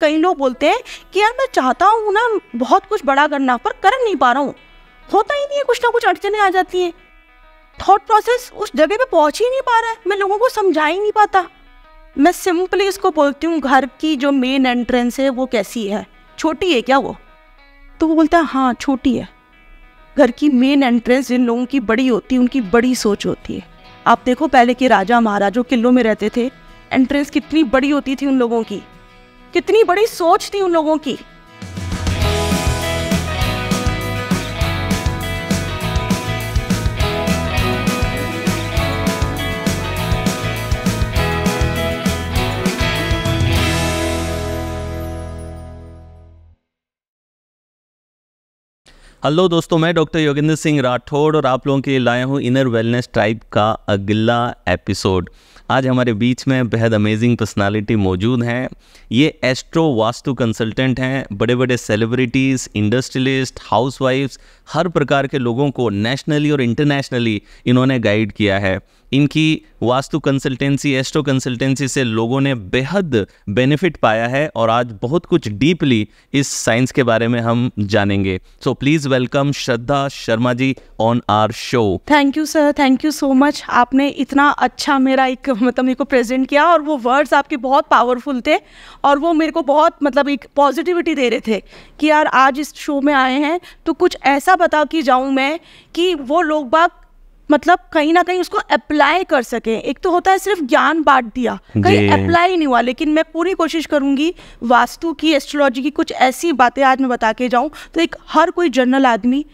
कई लोग बोलते हैं कि यार मैं चाहता हूँ ना बहुत कुछ बड़ा करना पर कर नहीं पा रहा हूँ होता ही नहीं है कुछ ना कुछ अड़चने आ जाती हैं थॉट प्रोसेस उस जगह पे पहुंच ही नहीं पा रहा है मैं लोगों को समझा ही नहीं पाता मैं सिंपली इसको बोलती हूँ घर की जो मेन एंट्रेंस है वो कैसी है छोटी है क्या वो तो वो बोलता है हाँ छोटी है घर की मेन एंट्रेंस जिन लोगों की बड़ी होती है उनकी बड़ी सोच होती है आप देखो पहले के राजा महाराजों किलों में रहते थे एंट्रेंस कितनी बड़ी होती थी उन लोगों की कितनी बड़ी सोच थी उन लोगों की हेलो दोस्तों मैं डॉक्टर योगेंद्र सिंह राठौड़ और आप लोगों के लिए लाया हूँ इनर वेलनेस ट्राइब का अगला एपिसोड आज हमारे बीच में बेहद अमेजिंग पर्सनालिटी मौजूद हैं ये एस्ट्रो वास्तु कंसल्टेंट हैं बड़े बड़े सेलिब्रिटीज़ इंडस्ट्रियलिस्ट हाउसवाइफ्स हर प्रकार के लोगों को नेशनली और इंटरनेशनली इन्होंने गाइड किया है इनकी वास्तु कंसल्टेंसी एस्ट्रो कंसल्टेंसी से लोगों ने बेहद बेनिफिट पाया है और आज बहुत कुछ डीपली इस साइंस के बारे में हम जानेंगे so please welcome Shraddha Sharma ji on our show thank you sir thank you so much आपने इतना अच्छा मेरा एक मतलब मेरे को प्रेजेंट किया और वो वर्ड्स आपके बहुत पावरफुल थे और वो मेरे को बहुत मतलब एक पॉजिटिविटी दे रहे थे कि यार आज इस शो में आए हैं तो कुछ ऐसा बता के जाऊँ मैं कि वो लोग बाग मतलब कहीं ना कहीं उसको अप्लाई कर सके एक तो होता है सिर्फ ज्ञान बांट दिया कहीं अप्लाई नहीं हुआ लेकिन मैं पूरी कोशिश करूंगी वास्तु की एस्ट्रोलॉजी की कुछ ऐसी बातें आज मैं बता के जाऊं तो एक हर कोई जनरल आदमी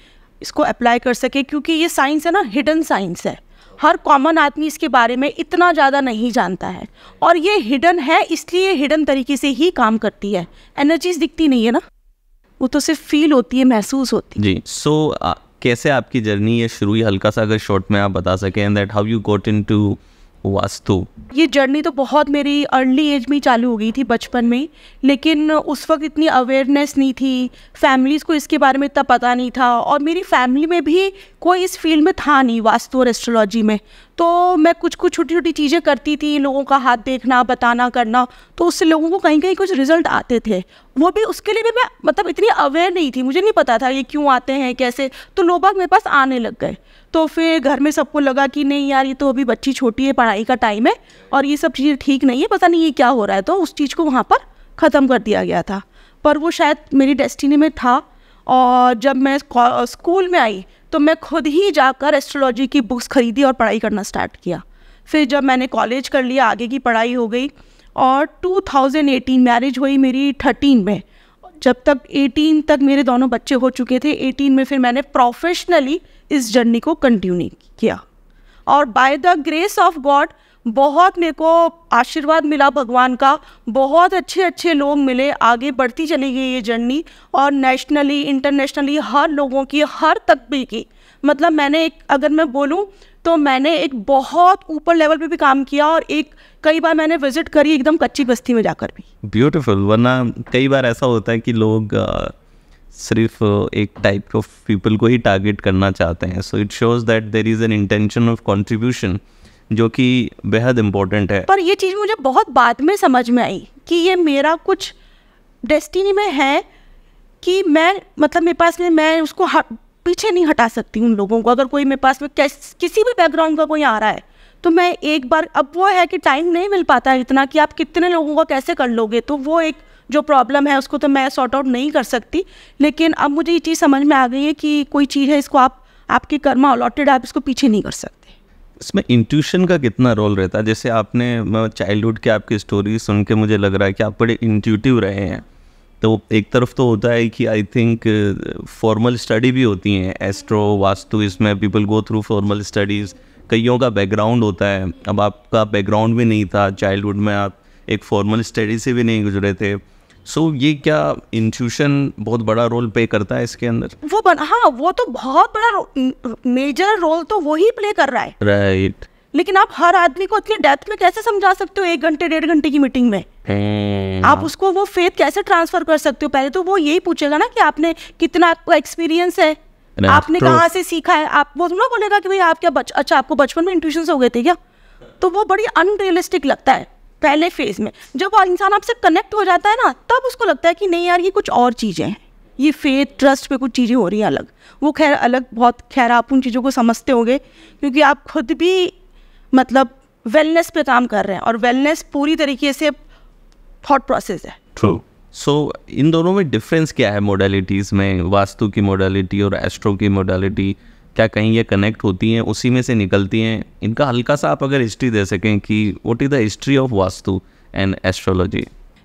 इसको अप्लाई कर सके क्योंकि ये साइंस है ना हिडन साइंस है हर कॉमन आदमी इसके बारे में इतना ज़्यादा नहीं जानता है और ये हिडन है इसलिए हिडन तरीके से ही काम करती है एनर्जीज दिखती नहीं है ना वो तो सिर्फ फील होती है महसूस होती है जी सो so, uh... कैसे आपकी जर्नी ये शुरू ही हल्का सा अगर शॉर्ट में आप बता सकें that how you got into Vastu ये जर्नी तो बहुत मेरी अर्ली एज में चालू हो गई थी बचपन में लेकिन उस वक्त इतनी अवेयरनेस नहीं थी फैमिलीज़ को इसके बारे में इतना पता नहीं था और मेरी फैमिली में भी कोई इस फील्ड में था नहीं वास्तु और एस्ट्रोलॉजी में तो मैं कुछ कुछ छोटी छोटी चीज़ें करती थी लोगों का हाथ देखना बताना करना तो उससे लोगों को कहीं कहीं कुछ रिजल्ट आते थे वो भी उसके लिए भी मैं मतलब इतनी अवेयर नहीं थी मुझे नहीं पता था ये क्यों आते हैं कैसे तो लोग मेरे पास आने लग गए तो फिर घर में सबको लगा कि नहीं यार ये तो अभी बच्ची छोटी है पढ़ाई का टाइम है और ये सब चीज़ें ठीक नहीं है पता नहीं ये क्या हो रहा है तो उस चीज़ को वहाँ पर ख़त्म कर दिया गया था पर वो शायद मेरी डेस्टिनी में था और जब मैं स्कूल में आई तो मैं खुद ही जाकर एस्ट्रोलॉजी की बुक्स खरीदी और पढ़ाई करना स्टार्ट किया फिर जब मैंने कॉलेज कर लिया आगे की पढ़ाई हो गई और 2018 मैरिज हुई मेरी 13 में जब तक 18 तक मेरे दोनों बच्चे हो चुके थे 18 में फिर मैंने प्रोफेशनली इस जर्नी को कंटिन्यू किया और by the grace of God बहुत मेरे को आशीर्वाद मिला भगवान का बहुत अच्छे अच्छे लोग मिले आगे बढ़ती चली गई ये जर्नी और नेशनली इंटरनेशनली हर लोगों की हर तकबे की मतलब मैंने एक अगर मैं बोलूँ तो मैंने एक बहुत ऊपर लेवल पे भी काम किया और एक कई बार मैंने विजिट करी एकदम कच्ची बस्ती में जाकर भी ब्यूटीफुल वरना कई बार ऐसा होता है कि लोग सिर्फ एक टाइप ऑफ पीपल को ही टारगेट करना चाहते हैं so it shows that there is an intention of contribution जो कि बेहद इम्पोर्टेंट है पर ये चीज़ मुझे बहुत बाद में समझ में आई कि ये मेरा कुछ डेस्टिनी में है कि मैं मतलब मेरे पास में मैं उसको पीछे नहीं हटा सकती उन लोगों को अगर कोई मेरे पास में किसी भी बैकग्राउंड का कोई आ रहा है तो मैं एक बार अब वो है कि टाइम नहीं मिल पाता है इतना कि आप कितने लोगों को कैसे कर लोगे तो वो एक जो प्रॉब्लम है उसको तो मैं सॉर्ट आउट नहीं कर सकती लेकिन अब मुझे ये चीज़ समझ में आ गई है कि कोई चीज़ है इसको आप आपके कर्मा अलॉटेड आप इसको पीछे नहीं कर सकते इसमें इंट्यूशन का कितना रोल रहता है जैसे आपने चाइल्डहुड की आपकी स्टोरी सुन के मुझे लग रहा है कि आप बड़े इंट्यूटिव रहे हैं तो एक तरफ तो होता है कि आई थिंक फॉर्मल स्टडी भी होती हैं एस्ट्रो वास्तु इसमें people go through formal studies कईयों का बैकग्राउंड होता है अब आपका बैकग्राउंड भी नहीं था चाइल्डहुड में आप एक फॉर्मल स्टडी से भी नहीं गुजरे थे सो so, ये क्या इंट्यूशन बहुत बड़ा रोल प्ले करता है इसके अंदर वो बन, हाँ वो तो बहुत बड़ा मेजर रोल तो वो ही प्ले कर रहा है राइट right. लेकिन आप हर आदमी को इतनी डेप्थ में कैसे समझा सकते हो एक घंटे डेढ़ घंटे की मीटिंग में hmm. आप उसको वो फेथ कैसे ट्रांसफर कर सकते हो पहले तो वो यही पूछेगा ना कि आपने कितना आपको एक्सपीरियंस है right. आपने कहाँ से सीखा है आप वो ना बोलेगा कि भाई आप क्या बच अच्छा आपको बचपन में इंट्यूशन हो गए थे क्या तो वो बड़ी अनरियलिस्टिक लगता है पहले फेज में जब इंसान आपसे कनेक्ट हो जाता है ना तब उसको लगता है कि नहीं यार ये कुछ और चीज़ें हैं ये फेथ ट्रस्ट पे कुछ चीज़ें हो रही हैं अलग वो खैर अलग बहुत खैर आप उन चीज़ों को समझते होंगे क्योंकि आप खुद भी मतलब वेलनेस पे काम कर रहे हैं और वेलनेस पूरी तरीके से थॉट प्रोसेस है ट्रू सो so, इन दोनों में डिफरेंस क्या है मोडालिटीज़ में वास्तु की मोडालिटी और एस्ट्रो की मोडालिटी क्या कहीं ये कनेक्ट होती हैं उसी में से निकलती हैं इनका हल्का सा आप अगर हिस्ट्री दे सकें कि what is the history of Vastu and astrology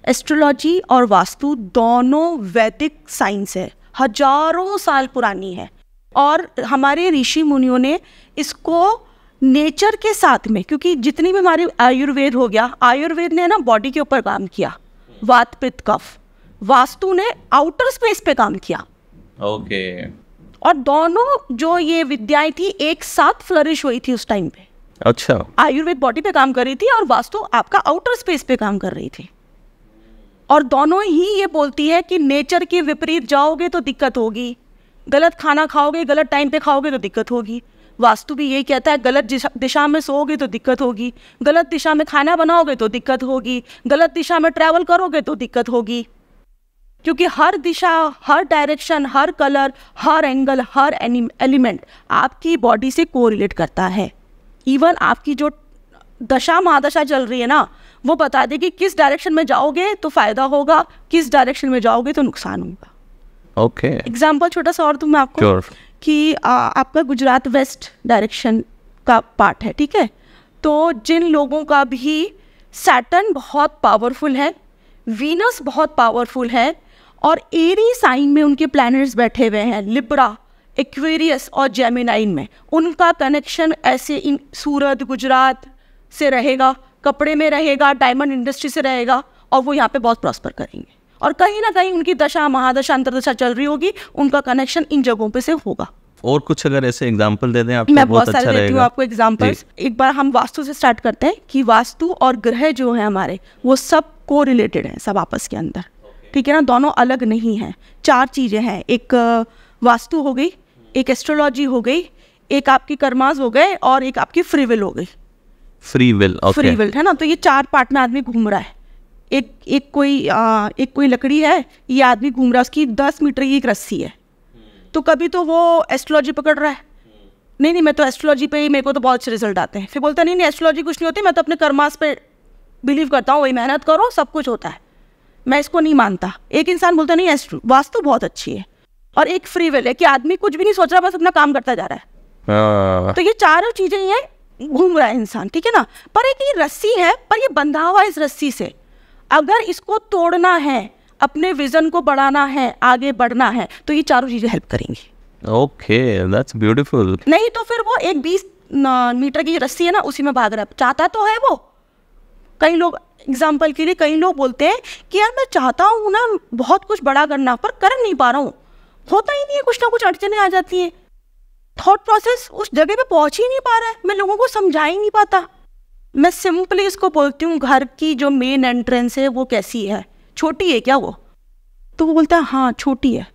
astrology और वास्तु दोनों वैदिक साइंस है हजारों साल पुरानी है और हमारे ऋषि मुनियों ने इसको नेचर के साथ में क्योंकि जितनी भी हमारी आयुर्वेद हो गया आयुर्वेद ने ना बॉडी के ऊपर काम किया वात पित्त कफ वास्तु ने आउटर स्पेस पे काम किया ओके okay. और दोनों जो ये विद्याएं थी एक साथ फ्लरिश हुई थी उस टाइम पे अच्छा आयुर्वेद बॉडी पे काम कर रही थी और वास्तु आपका आउटर स्पेस पे काम कर रही थी और दोनों ही ये बोलती है कि नेचर के विपरीत जाओगे तो दिक्कत होगी गलत खाना खाओगे गलत टाइम पे खाओगे तो दिक्कत होगी वास्तु भी यही कहता है गलत दिशा में सोओगे तो दिक्कत होगी गलत दिशा में खाना बनाओगे तो दिक्कत होगी गलत दिशा में ट्रैवल करोगे तो दिक्कत होगी क्योंकि हर दिशा हर डायरेक्शन हर कलर हर एंगल हर एलिमेंट आपकी बॉडी से कोरिलेट करता है इवन आपकी जो दशा महादशा चल रही है ना वो बता दे कि किस डायरेक्शन में जाओगे तो फायदा होगा किस डायरेक्शन में जाओगे तो नुकसान होगा ओके okay. एग्जाम्पल छोटा सा और दूँ मैं आपको sure. कि आ, आपका गुजरात वेस्ट डायरेक्शन का पार्ट है ठीक है तो जिन लोगों का भी सैटन बहुत पावरफुल है वीनस बहुत पावरफुल है और एरी साइन में उनके प्लैनेट्स बैठे हुए हैं लिब्रा एक्वेरियस और जेमिनाइन में उनका कनेक्शन ऐसे इन सूरत गुजरात से रहेगा कपड़े में रहेगा डायमंड इंडस्ट्री से रहेगा और वो यहाँ पे बहुत प्रॉस्पर करेंगे और कहीं ना कहीं उनकी दशा महादशा अंतरदशा चल रही होगी उनका कनेक्शन इन जगहों पे से होगा और कुछ अगर ऐसे एग्जाम्पल दे दें आप मैं बहुत, सारे अच्छा देती हूँ आपको एग्जाम्पल्स एक बार हम वास्तु से स्टार्ट करते हैं कि वास्तु और ग्रह जो है हमारे वो सब को रिलेटेड हैं सब आपस के अंदर ठीक है ना दोनों अलग नहीं हैं चार चीज़ें हैं एक वास्तु हो गई एक एस्ट्रोलॉजी हो गई एक आपकी कर्माज हो गए और एक आपकी फ्री विल हो गई फ्री विल फ्री विल है ना तो ये चार पार्ट में आदमी घूम रहा है एक एक कोई आ, एक कोई लकड़ी है ये आदमी घूम रहा है उसकी दस मीटर की एक रस्सी है तो कभी तो वो एस्ट्रोलॉजी पकड़ रहा है नहीं नहीं मैं तो एस्ट्रोलॉजी पे ही मेरे को तो बहुत अच्छे रिजल्ट आते हैं फिर बोलता नहीं नहीं एस्ट्रोलॉजी कुछ नहीं होती मैं तो अपने कर्मास पे बिलीव करता हूँ वही मेहनत करो सब कुछ होता है मैं इसको नहीं मानता एक इंसान बोलता नहीं एस ट्रू वास्तव बहुत अच्छी है और एक फ्री विल है कि आदमी कुछ भी नहीं सोच रहा बस अपना काम करता जा रहा है हाँ। तो ये चारों चीज़ें ये घूम रहा है इंसान ठीक है ना पर एक ये रस्सी है पर ये बंधा हुआ इस रस्सी से अगर इसको तोड़ना है अपने विजन को बढ़ाना है आगे बढ़ना है तो ये चारों चीज़ें हेल्प करेंगी ओके दैट्स ब्यूटीफुल नहीं तो फिर वो एक बीस मीटर की रस्सी है ना उसी में भाग रहा है चाहता तो है वो कई लोग एग्जाम्पल के लिए कई लोग बोलते हैं कि यार मैं चाहता हूँ ना बहुत कुछ बड़ा करना पर कर नहीं पा रहा हूँ होता ही नहीं है कुछ ना कुछ अड़चने आ जाती हैं थॉट प्रोसेस उस जगह पे पहुंच ही नहीं पा रहा है मैं लोगों को समझा ही नहीं पाता मैं सिंपली इसको बोलती हूँ घर की जो मेन एंट्रेंस है वो कैसी है छोटी है क्या वो तो वो बोलता है हाँ छोटी है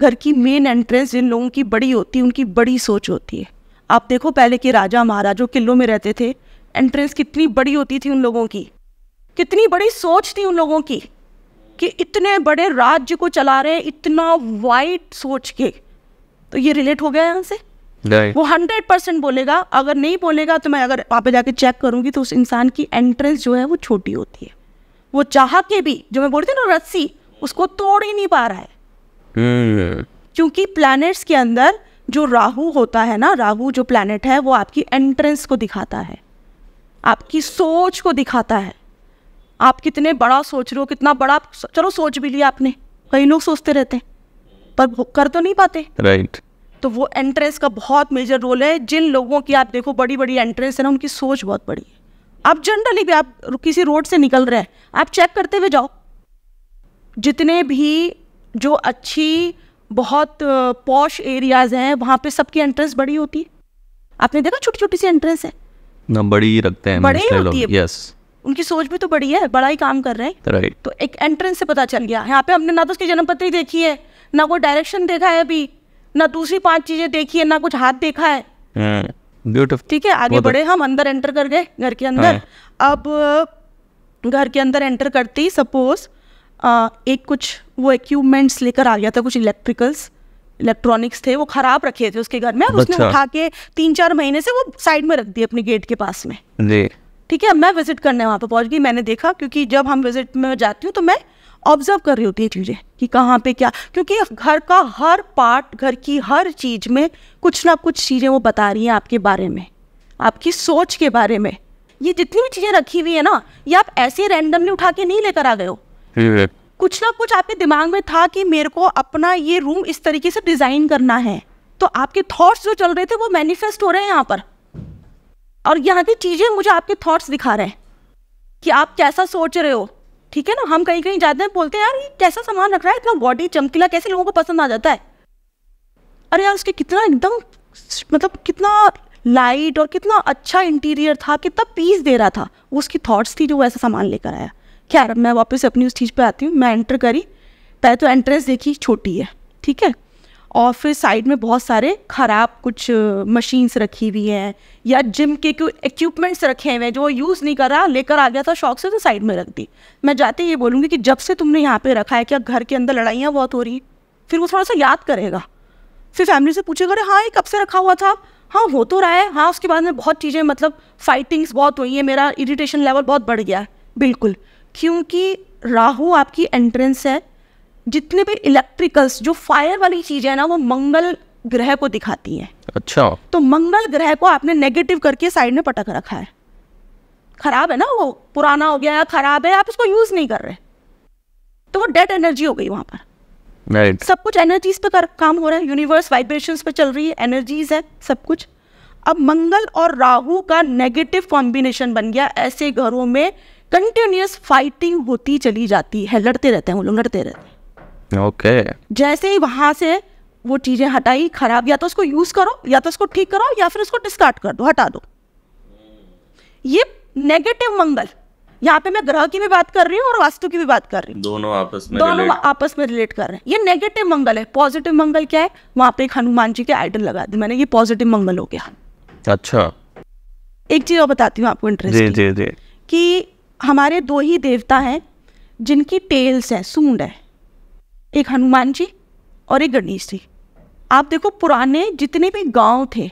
घर की मेन एंट्रेंस जिन लोगों की बड़ी होती है उनकी बड़ी सोच होती है आप देखो पहले के राजा महाराजों किलों में रहते थे एंट्रेंस कितनी बड़ी होती थी उन लोगों की कितनी बड़ी सोच थी उन लोगों की कि इतने बड़े राज्य को चला रहे हैं इतना वाइड सोच के तो ये रिलेट हो गया यहाँ से वो हंड्रेड परसेंट बोलेगा अगर नहीं बोलेगा तो मैं अगर वहाँ पे जाके चेक करूँगी तो उस इंसान की एंट्रेंस जो है वो छोटी होती है वो चाह के भी जो मैं बोलती ना रस्सी उसको तोड़ ही नहीं पा रहा है हम्म। क्योंकि प्लैनेट्स के अंदर जो राहु होता है ना राहु जो प्लैनेट है वो आपकी एंट्रेंस को दिखाता है आपकी सोच को दिखाता है आप कितने बड़ा सोच रहे हो कितना बड़ा चलो सोच भी लिया आपने कई लोग सोचते रहते हैं पर कर तो नहीं पाते राइट right. तो वो एंट्रेंस का बहुत मेजर रोल है जिन लोगों की आप देखो बड़ी बड़ी एंट्रेंस है ना उनकी सोच बहुत बड़ी है आप जनरली भी आप किसी रोड से निकल रहे हैं आप चेक करते हुए जाओ जितने भी जो अच्छी बहुत पॉश एरियाज हैं वहाँ पे सबकी एंट्रेंस बड़ी होती है आपने देखा छोटी छोटी सी एंट्रेंस है इतना बड़ी रखते हैं बड़े होती है यस उनकी सोच भी तो बड़ी है बड़ा ही काम कर रहे हैं राइट तो एक एंट्रेंस से पता चल गया यहाँ पे हमने ना तो उसकी जन्मपत्री देखी है ना कोई डायरेक्शन देखा है अभी ना दूसरी पांच चीजें देखी है ना कुछ हाथ देखा है ब्यूटीफुल हाँ, ठीक है आगे बढ़े हम अंदर एंटर कर गए घर के अंदर हाँ। अब घर के अंदर एंटर करते ही सपोज एक कुछ वो इक्विपमेंट्स लेकर आ गया था कुछ इलेक्ट्रिकल्स इलेक्ट्रॉनिक्स थे वो खराब रखे थे उसके घर में और उसने अच्छा। उठा के तीन चार महीने से वो साइड में रख दिए अपने गेट के पास में जी ठीक है मैं विजिट करने वहाँ पर पहुँच गई मैंने देखा क्योंकि जब हम विजिट में जाती हूँ तो मैं ऑब्जर्व कर रही होती है चीज़ें कि कहाँ पे क्या क्योंकि घर का हर पार्ट घर की हर चीज़ में कुछ ना कुछ चीज़ें वो बता रही हैं आपके बारे में आपकी सोच के बारे में ये जितनी भी चीज़ें रखी हुई है ना ये आप ऐसे रैंडमली उठा के नहीं लेकर आ गए हो कुछ ना कुछ आपके दिमाग में था कि मेरे को अपना ये रूम इस तरीके से डिज़ाइन करना है तो आपके थॉट्स जो चल रहे थे वो मैनिफेस्ट हो रहे हैं यहाँ पर और यहाँ की चीज़ें मुझे आपके थॉट्स दिखा रहे हैं कि आप कैसा सोच रहे हो ठीक है ना हम कहीं कहीं जाते हैं बोलते हैं यार ये कैसा सामान रख रहा है इतना बॉडी चमकीला कैसे लोगों को पसंद आ जाता है अरे यार उसके कितना एकदम मतलब कितना लाइट और कितना अच्छा इंटीरियर था कितना पीस दे रहा था वो उसकी थॉट्स थी जो वो ऐसा सामान लेकर आया खैर मैं वापस अपनी उस चीज़ पे आती हूँ मैं एंटर करी पहले तो एंट्रेंस देखी छोटी है ठीक है और फिर साइड में बहुत सारे ख़राब कुछ मशीन्स रखी हुई हैं या जिम के कोई इक्विपमेंट्स रखे हुए हैं जो यूज़ नहीं कर रहा लेकर आ गया था शौक से तो साइड में रख दी मैं जाते ये बोलूँगी कि जब से तुमने यहाँ पे रखा है क्या घर के अंदर लड़ाइयाँ बहुत हो रही फिर वो थोड़ा सा याद करेगा फिर फैमिली से पूछेगा अरे हाँ ये कब से रखा हुआ था हाँ हो तो रहा है हाँ उसके बाद में बहुत चीज़ें मतलब फाइटिंग्स बहुत हुई हैं मेरा इरीटेशन लेवल बहुत बढ़ गया है बिल्कुल क्योंकि राहु आपकी एंट्रेंस है जितने भी इलेक्ट्रिकल्स जो फायर वाली चीज है ना वो मंगल ग्रह को दिखाती है अच्छा तो मंगल ग्रह को आपने नेगेटिव करके साइड में पटक रखा है खराब है ना वो पुराना हो गया या खराब है आप इसको यूज नहीं कर रहे तो वो डेड एनर्जी हो गई वहां पर right. सब कुछ एनर्जीज पे कर, काम हो रहा है यूनिवर्स वाइब्रेशन पे चल रही है एनर्जीज है सब कुछ अब मंगल और राहु का नेगेटिव कॉम्बिनेशन बन गया ऐसे घरों में कंटिन्यूस फाइटिंग होती चली जाती है लड़ते रहते हैं वो लोग लड़ते रहते हैं ओके जैसे ही वहां से वो चीजें हटाई खराब या तो उसको यूज करो या तो उसको ठीक करो या फिर उसको डिस्कार्ड कर दो हटा दो ये नेगेटिव मंगल यहाँ पे मैं ग्रह की भी बात कर रही हूँ और वास्तु की भी बात कर रही हूँ दोनों आपस में दोनों आपस में रिलेट कर रहे हैं ये नेगेटिव मंगल है पॉजिटिव मंगल क्या है वहां पे एक हनुमान जी के आइडल लगा दी मैंने ये पॉजिटिव मंगल हो गया अच्छा एक चीज और बताती हूँ आपको इंटरेस्ट जी जी जी कि हमारे दो ही देवता हैं जिनकी टेल्स है सूंड है एक हनुमान जी और एक गणेश जी आप देखो पुराने जितने भी गांव थे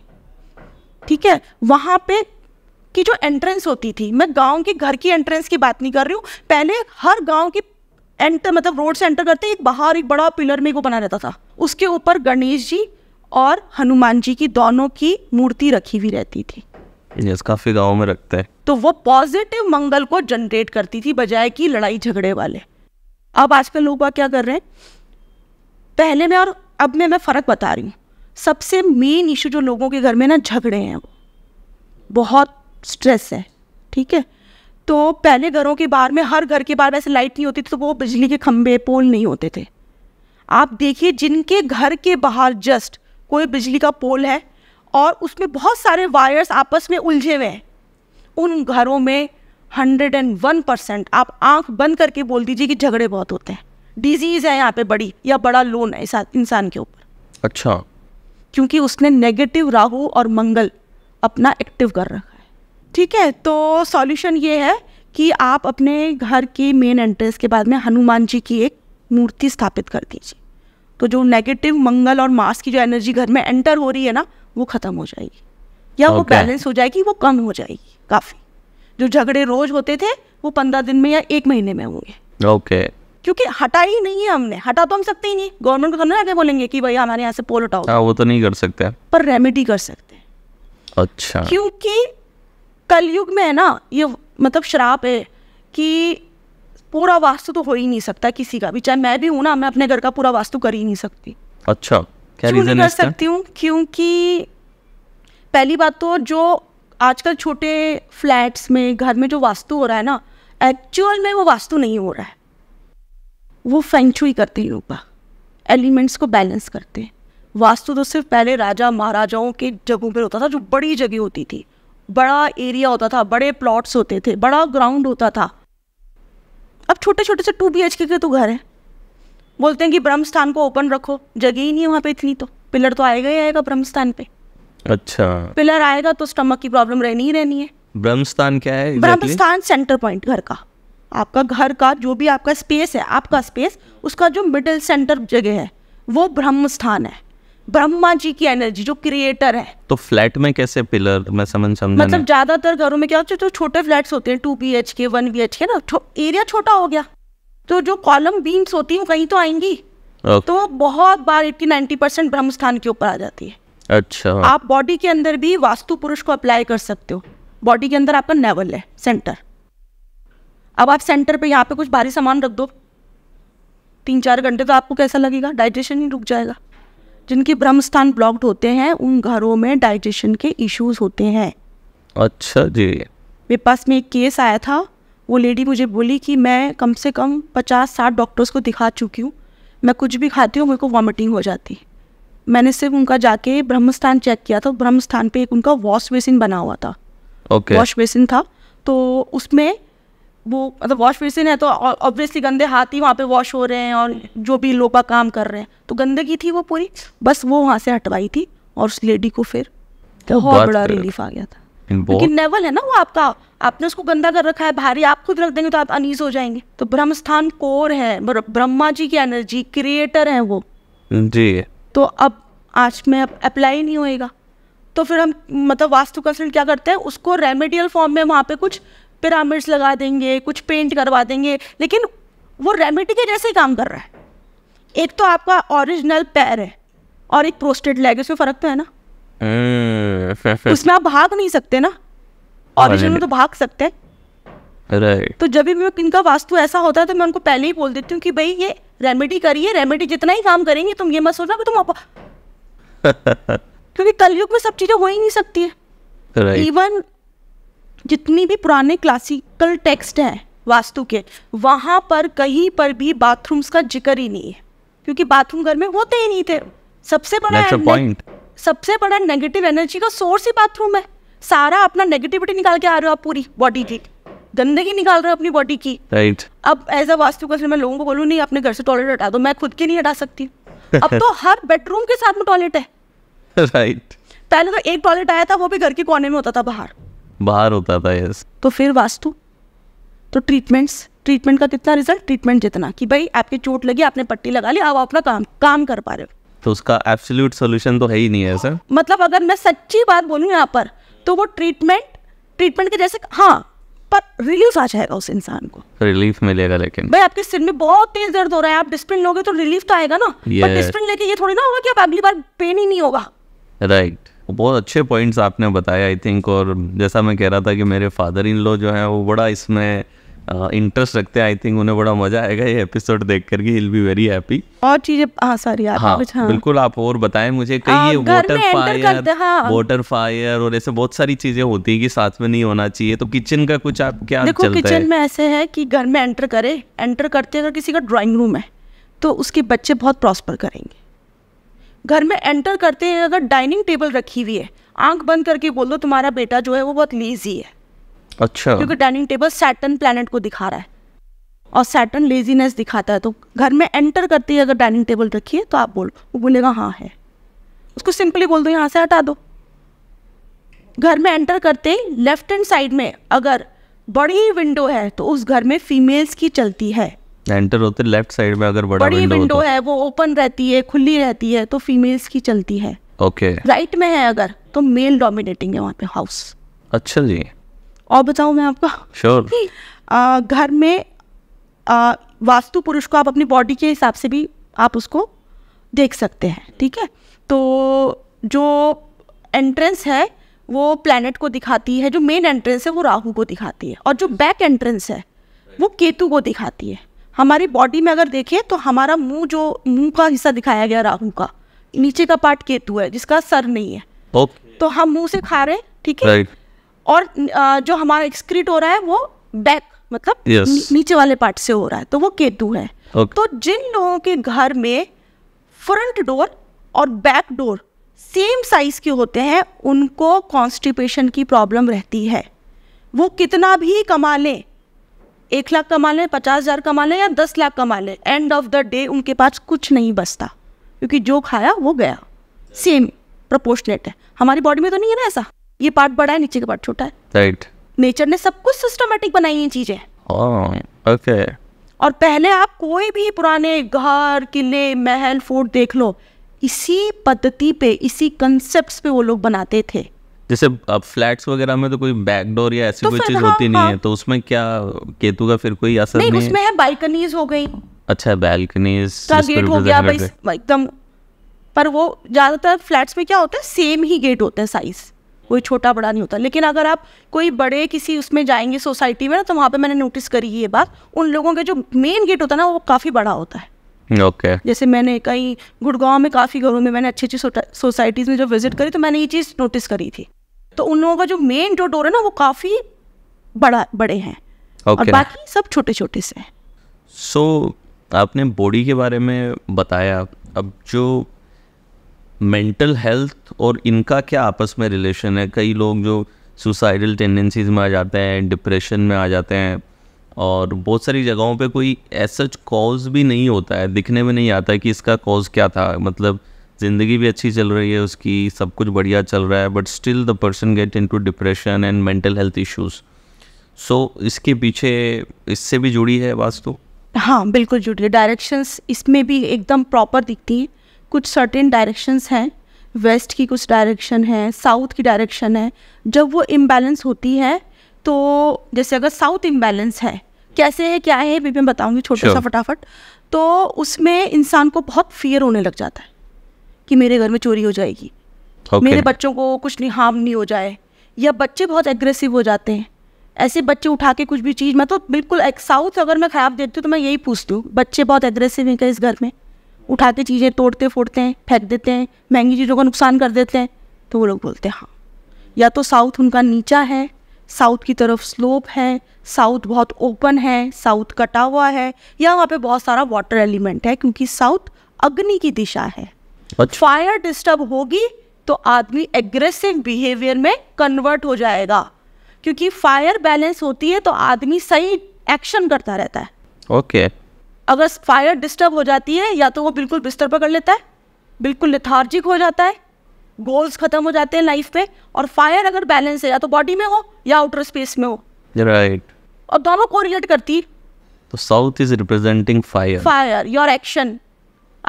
ठीक है वहाँ पे की जो एंट्रेंस होती थी मैं गांव के घर की एंट्रेंस की बात नहीं कर रही हूँ पहले हर गांव की एंटर मतलब रोड से एंटर करते एक बाहर एक बड़ा पिलर में को बना रहता था उसके ऊपर गणेश जी और हनुमान जी की दोनों की मूर्ति रखी हुई रहती थी काफ़ी गाँव में रखते हैं तो वो पॉजिटिव मंगल को जनरेट करती थी बजाय कि लड़ाई झगड़े वाले अब आजकल लोग क्या कर रहे हैं पहले में और अब में मैं फ़र्क बता रही हूँ सबसे मेन इशू जो लोगों के घर में ना झगड़े हैं वो बहुत स्ट्रेस है ठीक है तो पहले घरों के बाहर में हर घर के बाहर वैसे लाइट नहीं होती थी तो वो बिजली के खंभे पोल नहीं होते थे आप देखिए जिनके घर के बाहर जस्ट कोई बिजली का पोल है और उसमें बहुत सारे वायर्स आपस में उलझे हुए हैं उन घरों में 101 परसेंट आप आंख बंद करके बोल दीजिए कि झगड़े बहुत होते हैं डिजीज़ है यहाँ पे बड़ी या बड़ा लोन है इंसान के ऊपर अच्छा क्योंकि उसने नेगेटिव राहु और मंगल अपना एक्टिव कर रखा है ठीक है तो सॉल्यूशन ये है कि आप अपने घर के मेन एंट्रेंस के बाद में हनुमान जी की एक मूर्ति स्थापित कर दीजिए तो जो नेगेटिव मंगल और मास की जो एनर्जी घर में एंटर हो रही है ना वो ख़त्म हो जाएगी या okay. वो बैलेंस हो जाएगी वो कम हो जाएगी काफ़ी जो झगड़े रोज होते थे वो पंद्रह दिन में या एक महीने में होंगे ओके क्योंकि हटा ही नहीं है हमने हटा तो हम सकते ही नहीं गवर्नमेंट को तो नहीं बोलेंगे कि भाई हमारे यहाँ से पोल हटाओ आ, हाँ, वो तो नहीं कर सकते पर रेमेडी कर सकते हैं अच्छा क्योंकि कलयुग में है ना ये मतलब श्राप है कि पूरा वास्तु तो हो ही नहीं सकता किसी का भी चाहे मैं भी हूँ ना मैं अपने घर का पूरा वास्तु कर ही नहीं सकती अच्छा क्या रीजन कर सकती हूँ क्योंकि पहली बात तो जो आजकल छोटे फ्लैट्स में घर में जो वास्तु हो रहा है ना एक्चुअल में वो वास्तु नहीं हो रहा है वो फेंचुई करते हैं रूपा एलिमेंट्स को बैलेंस करते हैं वास्तु तो सिर्फ पहले राजा महाराजाओं के जगहों पर होता था जो बड़ी जगह होती थी बड़ा एरिया होता था बड़े प्लॉट्स होते थे बड़ा ग्राउंड होता था अब छोटे छोटे से टू बी एच के तो घर हैं बोलते हैं कि ब्रह्म स्थान को ओपन रखो जगह ही नहीं है वहाँ पर इतनी तो पिलर तो आएगा ही आएगा ब्रह्म स्थान अच्छा पिलर आएगा तो स्टमक की प्रॉब्लम रहनी ही रहनी है ब्रह्मस्थान क्या है ब्रह्मस्थान सेंटर पॉइंट घर का आपका घर का जो भी आपका स्पेस है आपका स्पेस उसका जो मिडिल सेंटर जगह है वो ब्रह्म स्थान है ब्रह्मा जी की एनर्जी जो क्रिएटर है तो फ्लैट में कैसे पिलर मैं समझ समझ मतलब ज्यादातर घरों में क्या होता है तो छोटे फ्लैट्स होते हैं two B H K one B H K ना एरिया छोटा हो गया तो जो कॉलम बीम्स होती वो कहीं तो आएंगी तो बहुत बार एट्टी नाइनटी परसेंट ब्रह्म स्थान के ऊपर आ जाती है अच्छा आप बॉडी के अंदर भी वास्तु पुरुष को अप्लाई कर सकते हो बॉडी के अंदर आपका नेवल है सेंटर अब आप सेंटर पे यहाँ पे कुछ भारी सामान रख दो तीन चार घंटे तो आपको कैसा लगेगा डाइजेशन ही रुक जाएगा जिनके ब्रह्म स्थान ब्लॉक्ड होते हैं उन घरों में डाइजेशन के इश्यूज होते हैं अच्छा जी मेरे पास में एक केस आया था वो लेडी मुझे बोली कि मैं कम से कम पचास साठ डॉक्टर्स को दिखा चुकी हूँ मैं कुछ भी खाती हूँ मेरे को वॉमिटिंग हो जाती है मैंने सिर्फ उनका जाके ब्रह्मस्थान चेक किया था ब्रह्मस्थान पे एक उनका वॉश बेसिन बना हुआ था okay. वॉश बेसिन था तो उसमें वो मतलब वॉश बेसिन है तो ऑब्वियसली गंदे हाथ ही वहाँ पे वॉश हो रहे हैं और जो भी लोपा काम कर रहे हैं तो गंदगी थी वो पूरी बस वो वहाँ से हटवाई थी और उस लेडी को फिर बहुत बड़ा रिलीफ आ गया था क्योंकि नेवल है ना वो आपका आपने उसको गंदा कर रखा है भारी आप खुद रख देंगे तो आप अनीज हो जाएंगे तो ब्रह्मस्थान कोर है ब्रह्मा जी की एनर्जी क्रिएटर है वो जी तो अब आज में अब अप्लाई नहीं होएगा तो फिर हम मतलब वास्तु कंसल्ट क्या करते हैं उसको रेमेडियल फॉर्म में वहाँ पे कुछ पिरामिड्स लगा देंगे कुछ पेंट करवा देंगे लेकिन वो रेमेडी के जैसे ही काम कर रहा है एक तो आपका ओरिजिनल पैर है और एक प्रोस्टेट लेग उसमें फ़र्क तो है ना हम्म, उसमें आप भाग नहीं सकते ना ऑरिजिनल में तो भाग सकते हैं right. तो जब भी मैं इनका वास्तु ऐसा होता है तो मैं उनको पहले ही बोल देती हूँ कि भाई ये रेमेडी करिए रेमेडी जितना ही काम करेंगे तुम ये मत सोचना कि तुम क्योंकि कलयुग में सब चीज़ें हो ही नहीं सकती है right. इवन जितनी भी पुराने क्लासिकल टेक्स्ट हैं वास्तु के वहां पर कहीं पर भी बाथरूम्स का जिक्र ही नहीं है क्योंकि बाथरूम घर में होते ही नहीं थे सबसे बड़ा पॉइंट सबसे बड़ा नेगेटिव एनर्जी का सोर्स ही बाथरूम है सारा अपना नेगेटिविटी निकाल के आ रहे हो आप पूरी बॉडी की गंदगी निकाल रहे हो अपनी बॉडी की राइट right. अब एज अ वास्तु कल मैं लोगों को बोलूँ नहीं अपने घर से टॉयलेट हटा दो मैं खुद के नहीं हटा सकती अब तो हर बेडरूम के साथ में टॉयलेट है राइट पहले तो एक टॉयलेट आया था वो भी घर के कोने में होता था बाहर बाहर होता था यस तो फिर वास्तु तो ट्रीटमेंट्स ट्रीटमेंट का कितना रिजल्ट ट्रीटमेंट जितना कि भाई आपकी चोट लगी आपने पट्टी लगा ली आप अपना काम काम कर पा रहे हो तो उसका एब्सोल्यूट सॉल्यूशन तो है ही नहीं है सर मतलब अगर मैं सच्ची बात बोलूं यहाँ पर तो वो ट्रीटमेंट ट्रीटमेंट के जैसे हाँ पर रिलीफ आ जाएगा उस इंसान को तो रिलीफ मिलेगा लेकिन भाई आपके सिर में बहुत तेज दर्द हो रहा है आप डिस्प्रिन लोगे तो रिलीफ तो आएगा ना yeah. डिस्प्रिन लेके ये थोड़ी ना होगा कि आप अगली बार पेन ही नहीं होगा राइट right. बहुत अच्छे पॉइंट्स आपने बताए आई थिंक और जैसा मैं कह रहा था कि मेरे फादर इन लॉ जो है वो बड़ा इसमें इंटरेस्ट रखते हैं आई थिंक उन्हें बड़ा मजा आएगा ये एपिसोड देख करके विल बी वेरी हैप्पी और चीजें हाँ सारी आप हाँ, कुछ हाँ बिल्कुल आप और बताएं मुझे कई हाँ, ये वाटर फायर वाटर फायर और ऐसे बहुत सारी चीजें होती है कि साथ में नहीं होना चाहिए तो किचन का कुछ आप क्या देखो किचन में ऐसे है कि घर में एंटर करे एंटर करते अगर किसी का ड्राइंग रूम है तो उसके बच्चे बहुत प्रॉस्पर करेंगे घर में एंटर करते हैं अगर डाइनिंग टेबल रखी हुई है आंख बंद करके बोलो तुम्हारा बेटा जो है वो बहुत लीजी है अच्छा क्योंकि डाइनिंग टेबल सैटन प्लेनेट को दिखा रहा है और सैटन लेजीनेस दिखाता है तो घर में एंटर करते ही अगर डाइनिंग टेबल रखिए तो आप बोल वो बोलेगा हाँ है उसको सिंपली बोल दो यहाँ से हटा दो घर में एंटर करते ही लेफ्ट हैंड साइड में अगर बड़ी विंडो है तो उस घर में फीमेल्स की चलती है एंटर होते लेफ्ट साइड में अगर बड़ा बड़ी विंडो तो। है वो ओपन रहती है खुली रहती है तो फीमेल्स की चलती है ओके okay. राइट में है अगर तो मेल डोमिनेटिंग है वहाँ पे हाउस अच्छा जी और बताऊँ मैं आपको श्योर घर में आ, वास्तु पुरुष को आप अपनी बॉडी के हिसाब से भी आप उसको देख सकते हैं ठीक है तो जो एंट्रेंस है वो प्लैनेट को दिखाती है जो मेन एंट्रेंस है वो राहु को दिखाती है और जो बैक एंट्रेंस है वो केतु को दिखाती है हमारी बॉडी में अगर देखें तो हमारा मुंह जो मुंह का हिस्सा दिखाया गया राहु का नीचे का पार्ट केतु है जिसका सर नहीं है okay. तो हम मुंह से खा रहे ठीक है right. और जो हमारा एक्सक्रीट हो रहा है वो बैक मतलब yes. नीचे वाले पार्ट से हो रहा है तो वो केतु है okay. तो जिन लोगों के घर में फ्रंट डोर और बैक डोर सेम साइज के होते हैं उनको कॉन्स्टिपेशन की प्रॉब्लम रहती है वो कितना भी कमा लें एक लाख कमा लें पचास हज़ार कमा लें या दस लाख कमा लें एंड ऑफ द डे उनके पास कुछ नहीं बचता क्योंकि जो खाया वो गया सेम प्रपोर्शनेट है हमारी बॉडी में तो नहीं है ना ऐसा ये पार्ट बड़ा है नीचे का पार्ट छोटा है राइट नेचर ने सब कुछ सिस्टमेटिक बनाई है चीजें ओके oh, और पहले आप कोई भी पुराने घर किले महल फोर्ट देख लो इसी पद्धति पे इसी कंसेप्ट पे वो लोग बनाते थे जैसे अब फ्लैट्स वगैरह में तो कोई बैकडोर या ऐसी तो कोई चीज हाँ, होती नहीं हाँ। है तो उसमें क्या केतु का फिर कोई असर नहीं, नहीं उसमें है बालकनीज हो गई अच्छा बालकनीज तो गेट हो गया एकदम पर वो ज्यादातर फ्लैट्स में क्या होता है सेम ही गेट होता है साइज कोई छोटा बड़ा नहीं होता लेकिन अगर आप कोई बड़े किसी उसमें जाएंगे सोसाइटी में ना तो वहाँ पे मैंने नोटिस करी ये बात उन लोगों के जो मेन गेट होता है ना वो काफ़ी बड़ा होता है ओके okay. जैसे मैंने कहीं गुड़गांव में काफ़ी घरों में मैंने अच्छी अच्छी सोसाइटीज़ में जब विजिट करी तो मैंने ये चीज़ नोटिस करी थी तो उन लोगों का जो मेन जो डोर है ना वो काफ़ी बड़ा बड़े हैं okay. और बाकी सब छोटे छोटे से हैं सो so, आपने बॉडी के बारे में बताया अब जो मेंटल हेल्थ और इनका क्या आपस में रिलेशन है कई लोग जो सुसाइडल टेंडेंसीज में आ जाते हैं डिप्रेशन में आ जाते हैं और बहुत सारी जगहों पे कोई ऐसा कॉज भी नहीं होता है दिखने में नहीं आता है कि इसका कॉज क्या था मतलब ज़िंदगी भी अच्छी चल रही है उसकी सब कुछ बढ़िया चल रहा है but still the person get into depression and mental health issues so इसके पीछे इससे भी जुड़ी है वास्तु तो? हाँ बिल्कुल जुड़ी है डायरेक्शंस इसमें भी एकदम प्रॉपर दिखती है कुछ सर्टेन डायरेक्शंस हैं वेस्ट की कुछ डायरेक्शन है साउथ की डायरेक्शन है जब वो इम्बैलेंस होती है तो जैसे अगर साउथ इम्बैलेंस है कैसे है क्या है भी मैं बताऊंगी छोटा sure. सा फटाफट तो उसमें इंसान को बहुत फियर होने लग जाता है कि मेरे घर में चोरी हो जाएगी okay. मेरे बच्चों को कुछ नहीं हार्म नहीं हो जाए या बच्चे बहुत एग्रेसिव हो जाते हैं ऐसे बच्चे उठा के कुछ भी चीज़ मैं तो बिल्कुल साउथ अगर मैं खराब देखती हूँ तो मैं यही पूछती हूँ बच्चे बहुत एग्रेसिव हैं क्या इस घर में उठाते चीज़ें तोड़ते फोड़ते हैं फेंक देते हैं महंगी चीज़ों का नुकसान कर देते हैं तो वो लोग बोलते हैं हाँ या तो साउथ उनका नीचा है साउथ की तरफ स्लोप है साउथ बहुत ओपन है साउथ कटा हुआ है या वहाँ पे बहुत सारा वाटर एलिमेंट है क्योंकि साउथ अग्नि की दिशा है फायर अच्छा। डिस्टर्ब होगी तो आदमी एग्रेसिव बिहेवियर में कन्वर्ट हो जाएगा क्योंकि फायर बैलेंस होती है तो आदमी सही एक्शन करता रहता है ओके okay. अगर फायर डिस्टर्ब हो जाती है या तो वो बिल्कुल बिस्तर पकड़ लेता है बिल्कुल लिथार्जिक हो जाता है गोल्स खत्म हो जाते हैं लाइफ में और फायर अगर बैलेंस है या तो बॉडी में हो या आउटर स्पेस में हो राइट right. और दोनों को रिलेट करती तो south is representing fire fire your action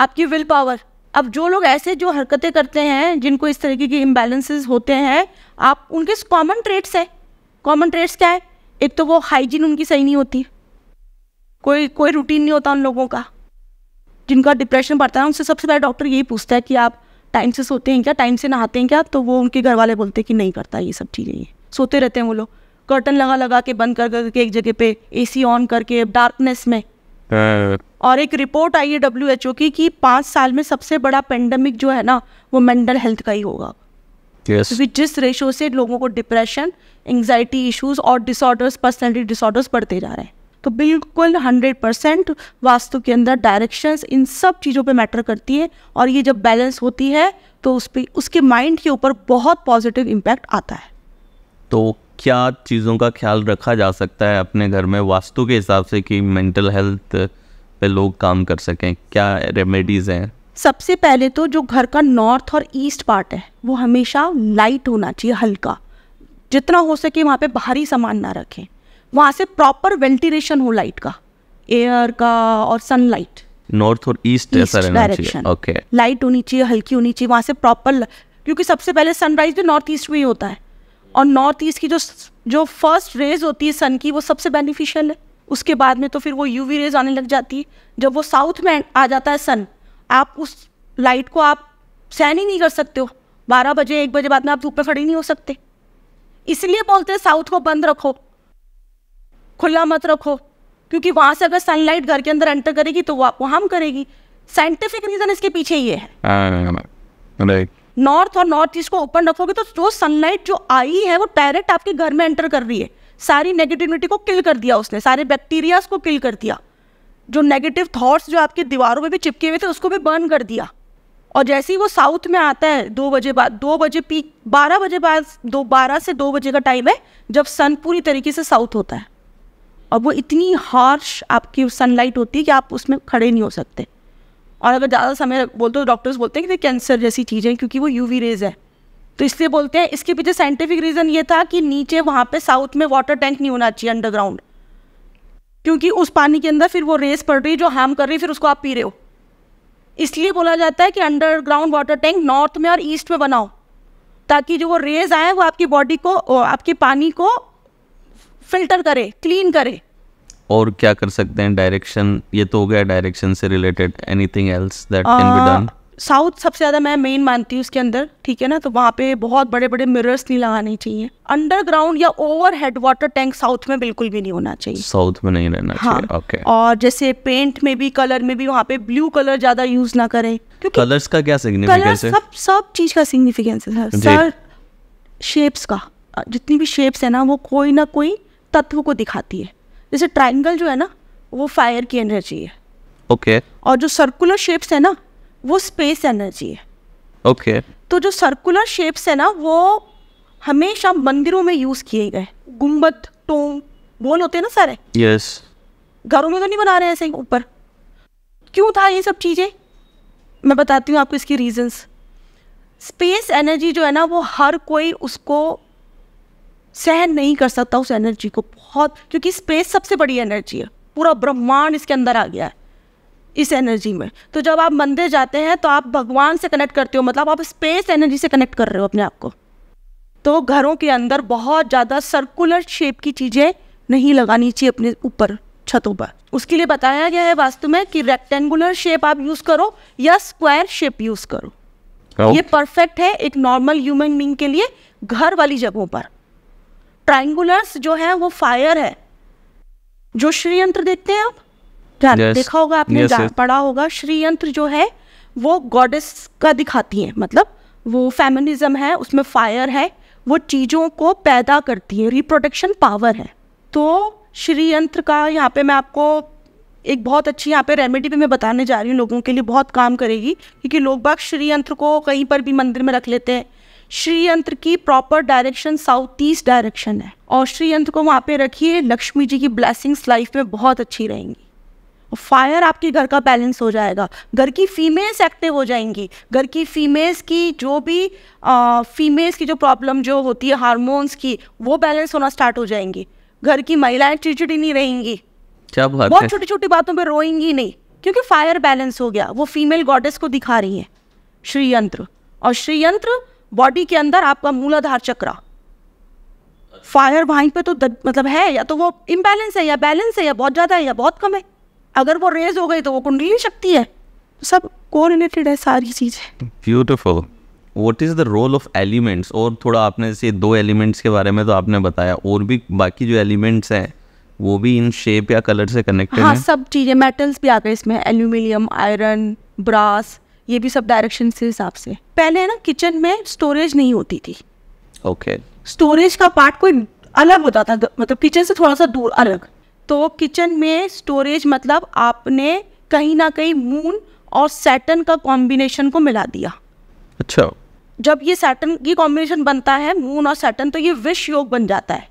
आपकी विल पावर अब जो लोग ऐसे जो हरकतें करते हैं जिनको इस तरीके के इम्बेलेंसेज होते हैं आप उनके कॉमन ट्रेट्स हैं कॉमन ट्रेट्स क्या है एक तो वो हाइजीन उनकी सही नहीं होती है कोई कोई रूटीन नहीं होता उन लोगों का जिनका डिप्रेशन बढ़ता है उनसे सबसे पहले डॉक्टर यही पूछता है कि आप टाइम से सोते हैं क्या टाइम से नहाते हैं क्या तो वो उनके घर वाले बोलते हैं कि नहीं करता ये सब चीज़ें ये सोते रहते हैं वो लोग कर्टन लगा लगा के बंद कर करके एक जगह पे एसी ऑन करके डार्कनेस में हाँ। और एक रिपोर्ट आई है डब्ल्यू एच ओ की कि पाँच साल में सबसे बड़ा पेंडेमिक जो है ना वो मेंटल हेल्थ का ही होगा yes. तो जिस रेशो से लोगों को डिप्रेशन एंगजाइटी इश्यूज और डिसऑर्डर्स पर्सनैलिटी डिसऑर्डर्स बढ़ते जा रहे हैं तो बिल्कुल 100 परसेंट वास्तु के अंदर डायरेक्शंस इन सब चीज़ों पे मैटर करती है और ये जब बैलेंस होती है तो उस पर उसके माइंड के ऊपर बहुत पॉजिटिव इम्पैक्ट आता है तो क्या चीज़ों का ख्याल रखा जा सकता है अपने घर में वास्तु के हिसाब से कि मेंटल हेल्थ पे लोग काम कर सकें क्या रेमेडीज़ हैं सबसे पहले तो जो घर का नॉर्थ और ईस्ट पार्ट है वो हमेशा लाइट होना चाहिए हल्का जितना हो सके वहाँ पे भारी सामान ना रखें वहाँ से प्रॉपर वेंटिलेशन हो लाइट का एयर का और सनलाइट नॉर्थ और ईस्ट डायरेक्शन ओके लाइट होनी चाहिए हल्की होनी चाहिए वहाँ से प्रॉपर क्योंकि सबसे पहले सनराइज भी नॉर्थ ईस्ट में ही होता है और नॉर्थ ईस्ट की जो जो फर्स्ट रेज होती है सन की वो सबसे बेनिफिशियल है उसके बाद में तो फिर वो यूवी रेज आने लग जाती है जब वो साउथ में आ जाता है सन आप उस लाइट को आप सहन ही नहीं कर सकते हो बारह बजे एक बजे बाद में आप धूप में खड़े नहीं हो सकते इसलिए बोलते हैं साउथ को बंद रखो खुला मत रखो क्योंकि वहां से अगर सनलाइट घर के अंदर एंटर करेगी तो वो आपको हार्म करेगी साइंटिफिक रीजन इसके पीछे ये है नॉर्थ हाँ, हाँ, हाँ, और नॉर्थ ईस्ट को ओपन रखोगे तो जो सनलाइट जो आई है वो डायरेक्ट आपके घर में एंटर कर रही है सारी नेगेटिविटी को किल कर दिया उसने सारे बैक्टीरियाज को किल कर दिया जो नेगेटिव थॉट्स जो आपकी दीवारों में भी चिपके हुए थे उसको भी बर्न कर दिया और जैसे ही वो साउथ में आता है दो बजे बाद दो बजे पीक बारह बजे बाद दो बारह से दो बजे का टाइम है जब सन पूरी तरीके से साउथ होता है और वो इतनी हार्श आपकी सनलाइट होती है कि आप उसमें खड़े नहीं हो सकते और अगर ज़्यादा समय बोलते हो डॉक्टर्स बोलते हैं कि कैंसर जैसी चीज़ें क्योंकि वो यू रेज है तो इसलिए बोलते हैं इसके पीछे साइंटिफिक रीज़न ये था कि नीचे वहाँ पे साउथ में वाटर टैंक नहीं होना चाहिए अंडरग्राउंड क्योंकि उस पानी के अंदर फिर वो रेस पड़ रही है जो हार्म कर रही है फिर उसको आप पी रहे हो इसलिए बोला जाता है कि अंडरग्राउंड वाटर टैंक नॉर्थ में और ईस्ट में बनाओ ताकि जो वो रेज आए वो आपकी बॉडी को आपके पानी को फिल्टर करे क्लीन करे और क्या कर सकते हैं डायरेक्शन ये तो हो गया डायरेक्शन से related anything else that can be done south सबसे ज़्यादा मैं मेन मानती हूँ उसके अंदर ठीक है ना तो वहाँ पे बहुत बड़े बड़े मिरर्स नहीं लगाने चाहिए अंडरग्राउंड या overhead water tank south में बिल्कुल भी नहीं होना चाहिए साउथ में नहीं रहना हाँ. चाहिए ओके okay. और जैसे पेंट में भी कलर में भी वहाँ पे ब्लू कलर ज़्यादा यूज ना करें क्योंकि कलर्स का क्या सिग्निफिकेंस है सब सब चीज़ का सिग्निफिकेंस है सर सर शेप्स का जितनी भी शेप्स है ना वो कोई ना कोई तत्व को दिखाती है जैसे ट्राइंगल जो है ना वो फायर की एनर्जी है ओके okay. और जो सर्कुलर शेप्स है ना वो स्पेस एनर्जी है ओके okay. तो जो सर्कुलर शेप्स है ना वो हमेशा मंदिरों में यूज किए गए गुम्बद टोम बोल होते हैं ना सारे यस yes. घरों में तो नहीं बना रहे ऐसे ऊपर क्यों था ये सब चीज़ें मैं बताती हूँ आपको इसकी रीजंस स्पेस एनर्जी जो है ना वो हर कोई उसको सहन नहीं कर सकता उस एनर्जी को बहुत क्योंकि स्पेस सबसे बड़ी एनर्जी है पूरा ब्रह्मांड इसके अंदर आ गया है इस एनर्जी में तो जब आप मंदिर जाते हैं तो आप भगवान से कनेक्ट करते हो मतलब आप स्पेस एनर्जी से कनेक्ट कर रहे हो अपने आप को तो घरों के अंदर बहुत ज़्यादा सर्कुलर शेप की चीज़ें नहीं लगानी चाहिए अपने ऊपर छतों पर उसके लिए बताया गया है वास्तु में कि रेक्टेंगुलर शेप आप यूज़ करो या स्क्वायर शेप यूज़ करो ये परफेक्ट है एक नॉर्मल ह्यूमन बींग के लिए घर वाली जगहों पर ट्राइंगुलर्स जो है वो फायर है जो श्रीयंत्र देखते हैं आप yes. देखा होगा आपने yes, पढ़ा होगा श्रीयंत्र जो है वो गॉडेस का दिखाती है मतलब वो फेमिनिज्म है उसमें फायर है वो चीज़ों को पैदा करती है रिप्रोडक्शन पावर है तो श्रीयंत्र का यहाँ पे मैं आपको एक बहुत अच्छी यहाँ पे रेमेडी भी मैं बताने जा रही हूँ लोगों के लिए बहुत काम करेगी क्योंकि लोग बाग श्रीयंत्र को कहीं पर भी मंदिर में रख लेते हैं श्री यंत्र की proper direction south east direction है और श्री यंत्र को वहाँ पे रखिए लक्ष्मी जी की ब्लेसिंग्स लाइफ में बहुत अच्छी रहेंगी फायर आपके घर का बैलेंस हो जाएगा घर की फीमेल्स एक्टिव हो जाएंगी घर की फीमेल्स की जो भी फीमेल्स की जो प्रॉब्लम जो होती है हार्मोन्स की वो बैलेंस होना स्टार्ट हो जाएंगी घर की महिलाएं चिड़चिड़ी नहीं रहेंगी क्या बात बहुत छोटी छोटी बातों पर रोएंगी नहीं क्योंकि फायर बैलेंस हो गया वो फीमेल गॉडेस को दिखा रही है श्रीयंत्र और श्रीयंत्र बॉडी के अंदर आपका मूलाधार चक्र फायर वहीं पे तो द, मतलब है या तो वो इम्बैलेंस है या बैलेंस है या बहुत ज़्यादा है या बहुत कम है अगर वो रेज हो गई तो वो कुंडली शक्ति है सब कोऑर्डिनेटेड है सारी चीज़ें beautiful what is the role of elements और थोड़ा आपने से दो एलिमेंट्स के बारे में तो आपने बताया और भी बाकी जो एलिमेंट्स हैं वो भी इन शेप या कलर से कनेक्टेड हाँ है? सब चीज़ें मेटल्स भी आते हैं इसमें एल्यूमिनियम आयरन ब्रास ये भी सब डायरेक्शन के हिसाब से पहले है ना किचन में स्टोरेज नहीं होती थी ओके स्टोरेज का पार्ट कोई अलग होता था मतलब किचन से थोड़ा सा दूर अलग तो किचन में स्टोरेज मतलब आपने कहीं ना कहीं मून और सैटन का कॉम्बिनेशन को मिला दिया अच्छा जब ये सैटन की कॉम्बिनेशन बनता है मून और सैटन तो ये विश योग बन जाता है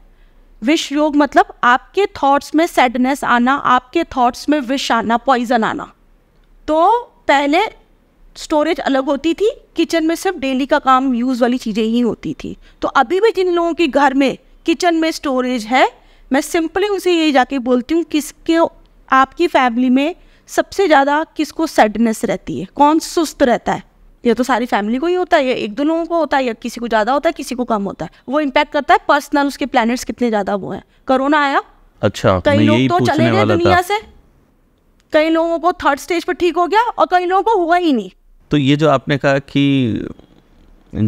विश योग मतलब आपके थॉट्स में सैडनेस आना आपके थॉट्स में विश आना पॉइजन आना तो पहले स्टोरेज अलग होती थी किचन में सिर्फ डेली का काम यूज़ वाली चीज़ें ही होती थी तो अभी भी जिन लोगों के घर में किचन में स्टोरेज है मैं सिंपली उसे ये जाके बोलती हूँ किसके आपकी फैमिली में सबसे ज़्यादा किसको सैडनेस रहती है कौन सुस्त रहता है या तो सारी फैमिली को ही होता है या एक दो लोगों को होता है या किसी को ज़्यादा होता है किसी को कम होता है वो इम्पैक्ट करता है पर्सनल उसके प्लैनेट्स कितने ज़्यादा वो हैं कोरोना आया अच्छा तो कई लोग तो चले गए दुनिया से कई लोगों को थर्ड स्टेज पर ठीक हो गया और कई लोगों को हुआ ही नहीं तो ये जो आपने कहा कि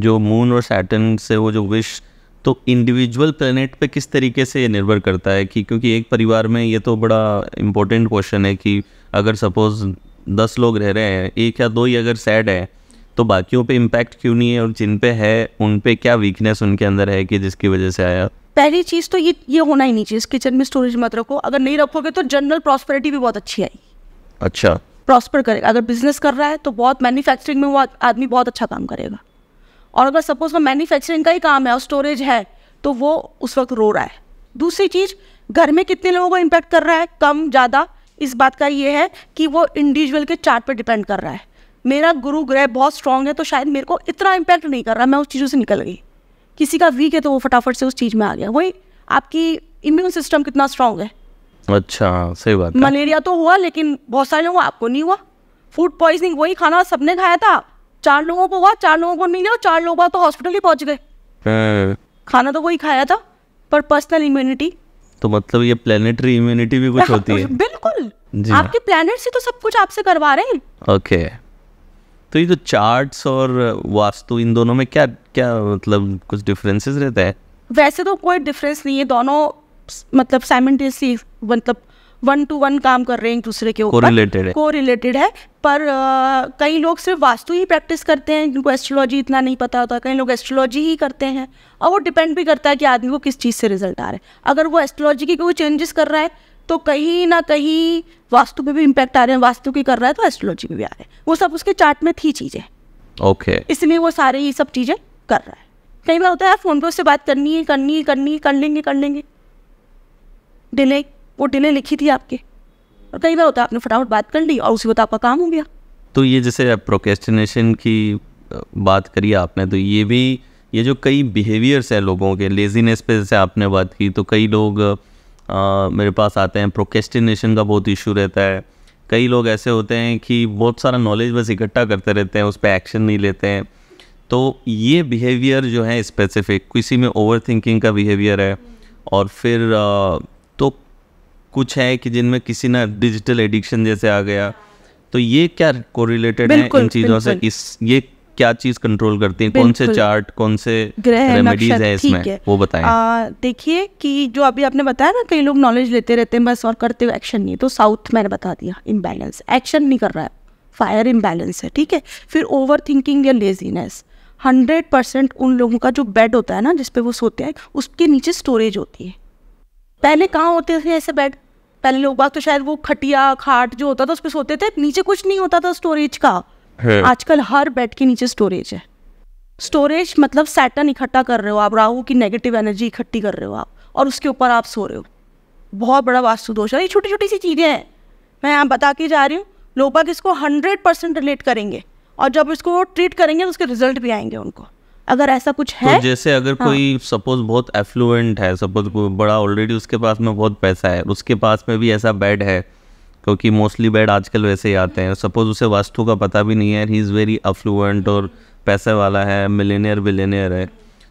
जो मून और सैटन से वो जो विश तो इंडिविजुअल प्लेनेट पे किस तरीके से ये निर्भर करता है कि क्योंकि एक परिवार में ये तो बड़ा इम्पोर्टेंट क्वेश्चन है कि अगर सपोज़ दस लोग रह रहे हैं एक या दो ही अगर सैड है तो बाकियों पे इम्पैक्ट क्यों नहीं है और जिन पे है उन पे क्या वीकनेस उनके अंदर है कि जिसकी वजह से आया पहली चीज़ तो ये ये होना ही नहीं चाहिए किचन में स्टोरेज मत रखो अगर नहीं रखोगे तो जनरल प्रॉस्पेरिटी भी बहुत अच्छी आएगी अच्छा प्रॉस्पर करेगा अगर बिजनेस कर रहा है तो बहुत मैन्युफैक्चरिंग में वो आदमी बहुत अच्छा काम करेगा और अगर सपोज वो मैन्युफैक्चरिंग का ही काम है और स्टोरेज है तो वो उस वक्त रो रहा है दूसरी चीज़ घर में कितने लोगों को इम्पैक्ट कर रहा है कम ज़्यादा इस बात का ये है कि वो इंडिविजुअल के चार्ट पर डिपेंड कर रहा है मेरा गुरु ग्रह बहुत स्ट्रांग है तो शायद मेरे को इतना इम्पैक्ट नहीं कर रहा मैं उस चीज़ों से निकल गई किसी का वीक है तो वो फटाफट से उस चीज़ में आ गया वही आपकी इम्यून सिस्टम कितना स्ट्रांग है अच्छा सही बात मलेरिया तो हुआ लेकिन बहुत सारे लोगों को आपको नहीं हुआ फूड पॉइजनिंग वही खाना सबने खाया था चार लोगों को हुआ चार लोगों को नहीं हुआ चार लोग तो हॉस्पिटल ही पहुंच गए खाना तो वही खाया था पर पर्सनल इम्यूनिटी तो मतलब ये प्लेनेटरी इम्यूनिटी भी कुछ हाँ, होती है बिल्कुल हाँ। आपके प्लेनेट से तो सब कुछ आपसे करवा रहे हैं ओके तो ये जो चार्ट्स और वास्तु इन दोनों में क्या क्या मतलब कुछ डिफरेंसेस रहता है वैसे तो कोई डिफरेंस नहीं है दोनों मतलब साइमेंटेसली मतलब वन टू वन काम कर रहे हैं एक दूसरे के ऊपर को रिलेटेड है पर आ, कई लोग सिर्फ वास्तु ही प्रैक्टिस करते हैं जिनको एस्ट्रोलॉजी इतना नहीं पता होता कई लोग एस्ट्रोलॉजी ही करते हैं और वो डिपेंड भी करता है कि आदमी को किस चीज़ से रिजल्ट आ रहा है अगर वो एस्ट्रोलॉजी की कोई चेंजेस कर रहा है तो कहीं ना कहीं वास्तु में भी इम्पैक्ट आ रहे हैं वास्तु की कर रहा है तो एस्ट्रोलॉजी में भी आ रहे हैं वो सब उसके चार्ट में थी चीज़ें ओके इसलिए वो सारे ये सब चीज़ें कर रहा है कई बार होता है फ़ोन पे उससे बात करनी है करनी है करनी है कर लेंगे कर लेंगे डिले वो डिले लिखी थी आपके और कई बार होता है आपने फटाफट बात कर ली और उसी वक्त आपका काम हो गया तो ये जैसे प्रोकेस्टिनेशन की बात करी आपने तो ये भी ये जो कई बिहेवियर्स हैं लोगों के लेजीनेस पे जैसे आपने बात की तो कई लोग आ, मेरे पास आते हैं प्रोकेस्टिनेशन का बहुत इशू रहता है कई लोग ऐसे होते हैं कि बहुत सारा नॉलेज बस इकट्ठा करते रहते हैं उस पर एक्शन नहीं लेते हैं तो ये बिहेवियर जो है स्पेसिफिक किसी में ओवर थिंकिंग का बिहेवियर है और फिर आ, कुछ है कि जिनमें किसी ना डिजिटल एडिक्शन जैसे आ गया तो ये क्या कोरिलेटेड है इन चीजों से इस ये क्या चीज कंट्रोल करती है कौन से चार्ट कौन से ग्रह रेमेडीज है इसमें है। वो बताएं देखिए कि जो अभी आपने बताया ना कई लोग नॉलेज लेते रहते हैं बस और करते हुए एक्शन नहीं तो साउथ मैंने बता दिया इम्बैलेंस एक्शन नहीं कर रहा है फायर इम्बैलेंस है ठीक है फिर ओवर थिंकिंग या लेजीनेस हंड्रेड परसेंट उन लोगों का जो बेड होता है ना जिसपे वो सोते हैं उसके नीचे स्टोरेज होती है पहले कहाँ होते थे ऐसे बेड पहले लोग बाग तो शायद वो खटिया खाट जो होता था उस पर सोते थे नीचे कुछ नहीं होता था स्टोरेज का आजकल हर बेड के नीचे स्टोरेज है स्टोरेज मतलब सैटन इकट्ठा कर रहे हो आप राहु की नेगेटिव एनर्जी इकट्ठी कर रहे हो आप और उसके ऊपर आप सो रहे हो बहुत बड़ा वास्तु दोष है ये छोटी छोटी सी चीज़ें हैं मैं यहाँ बता के जा रही हूँ लोग बाग इसको हंड्रेड परसेंट रिलेट करेंगे और जब इसको ट्रीट करेंगे तो उसके रिजल्ट भी आएंगे उनको अगर ऐसा कुछ तो है तो जैसे अगर हाँ. कोई सपोज बहुत एफ्लुएंट है सपोज बड़ा ऑलरेडी उसके पास में बहुत पैसा है उसके पास में भी ऐसा बेड है क्योंकि मोस्टली बेड आजकल वैसे ही आते हैं सपोज उसे वास्तु का पता भी नहीं है ही इज़ वेरी अफ्लुएंट और पैसे वाला है मिलेनियर विलेनियर है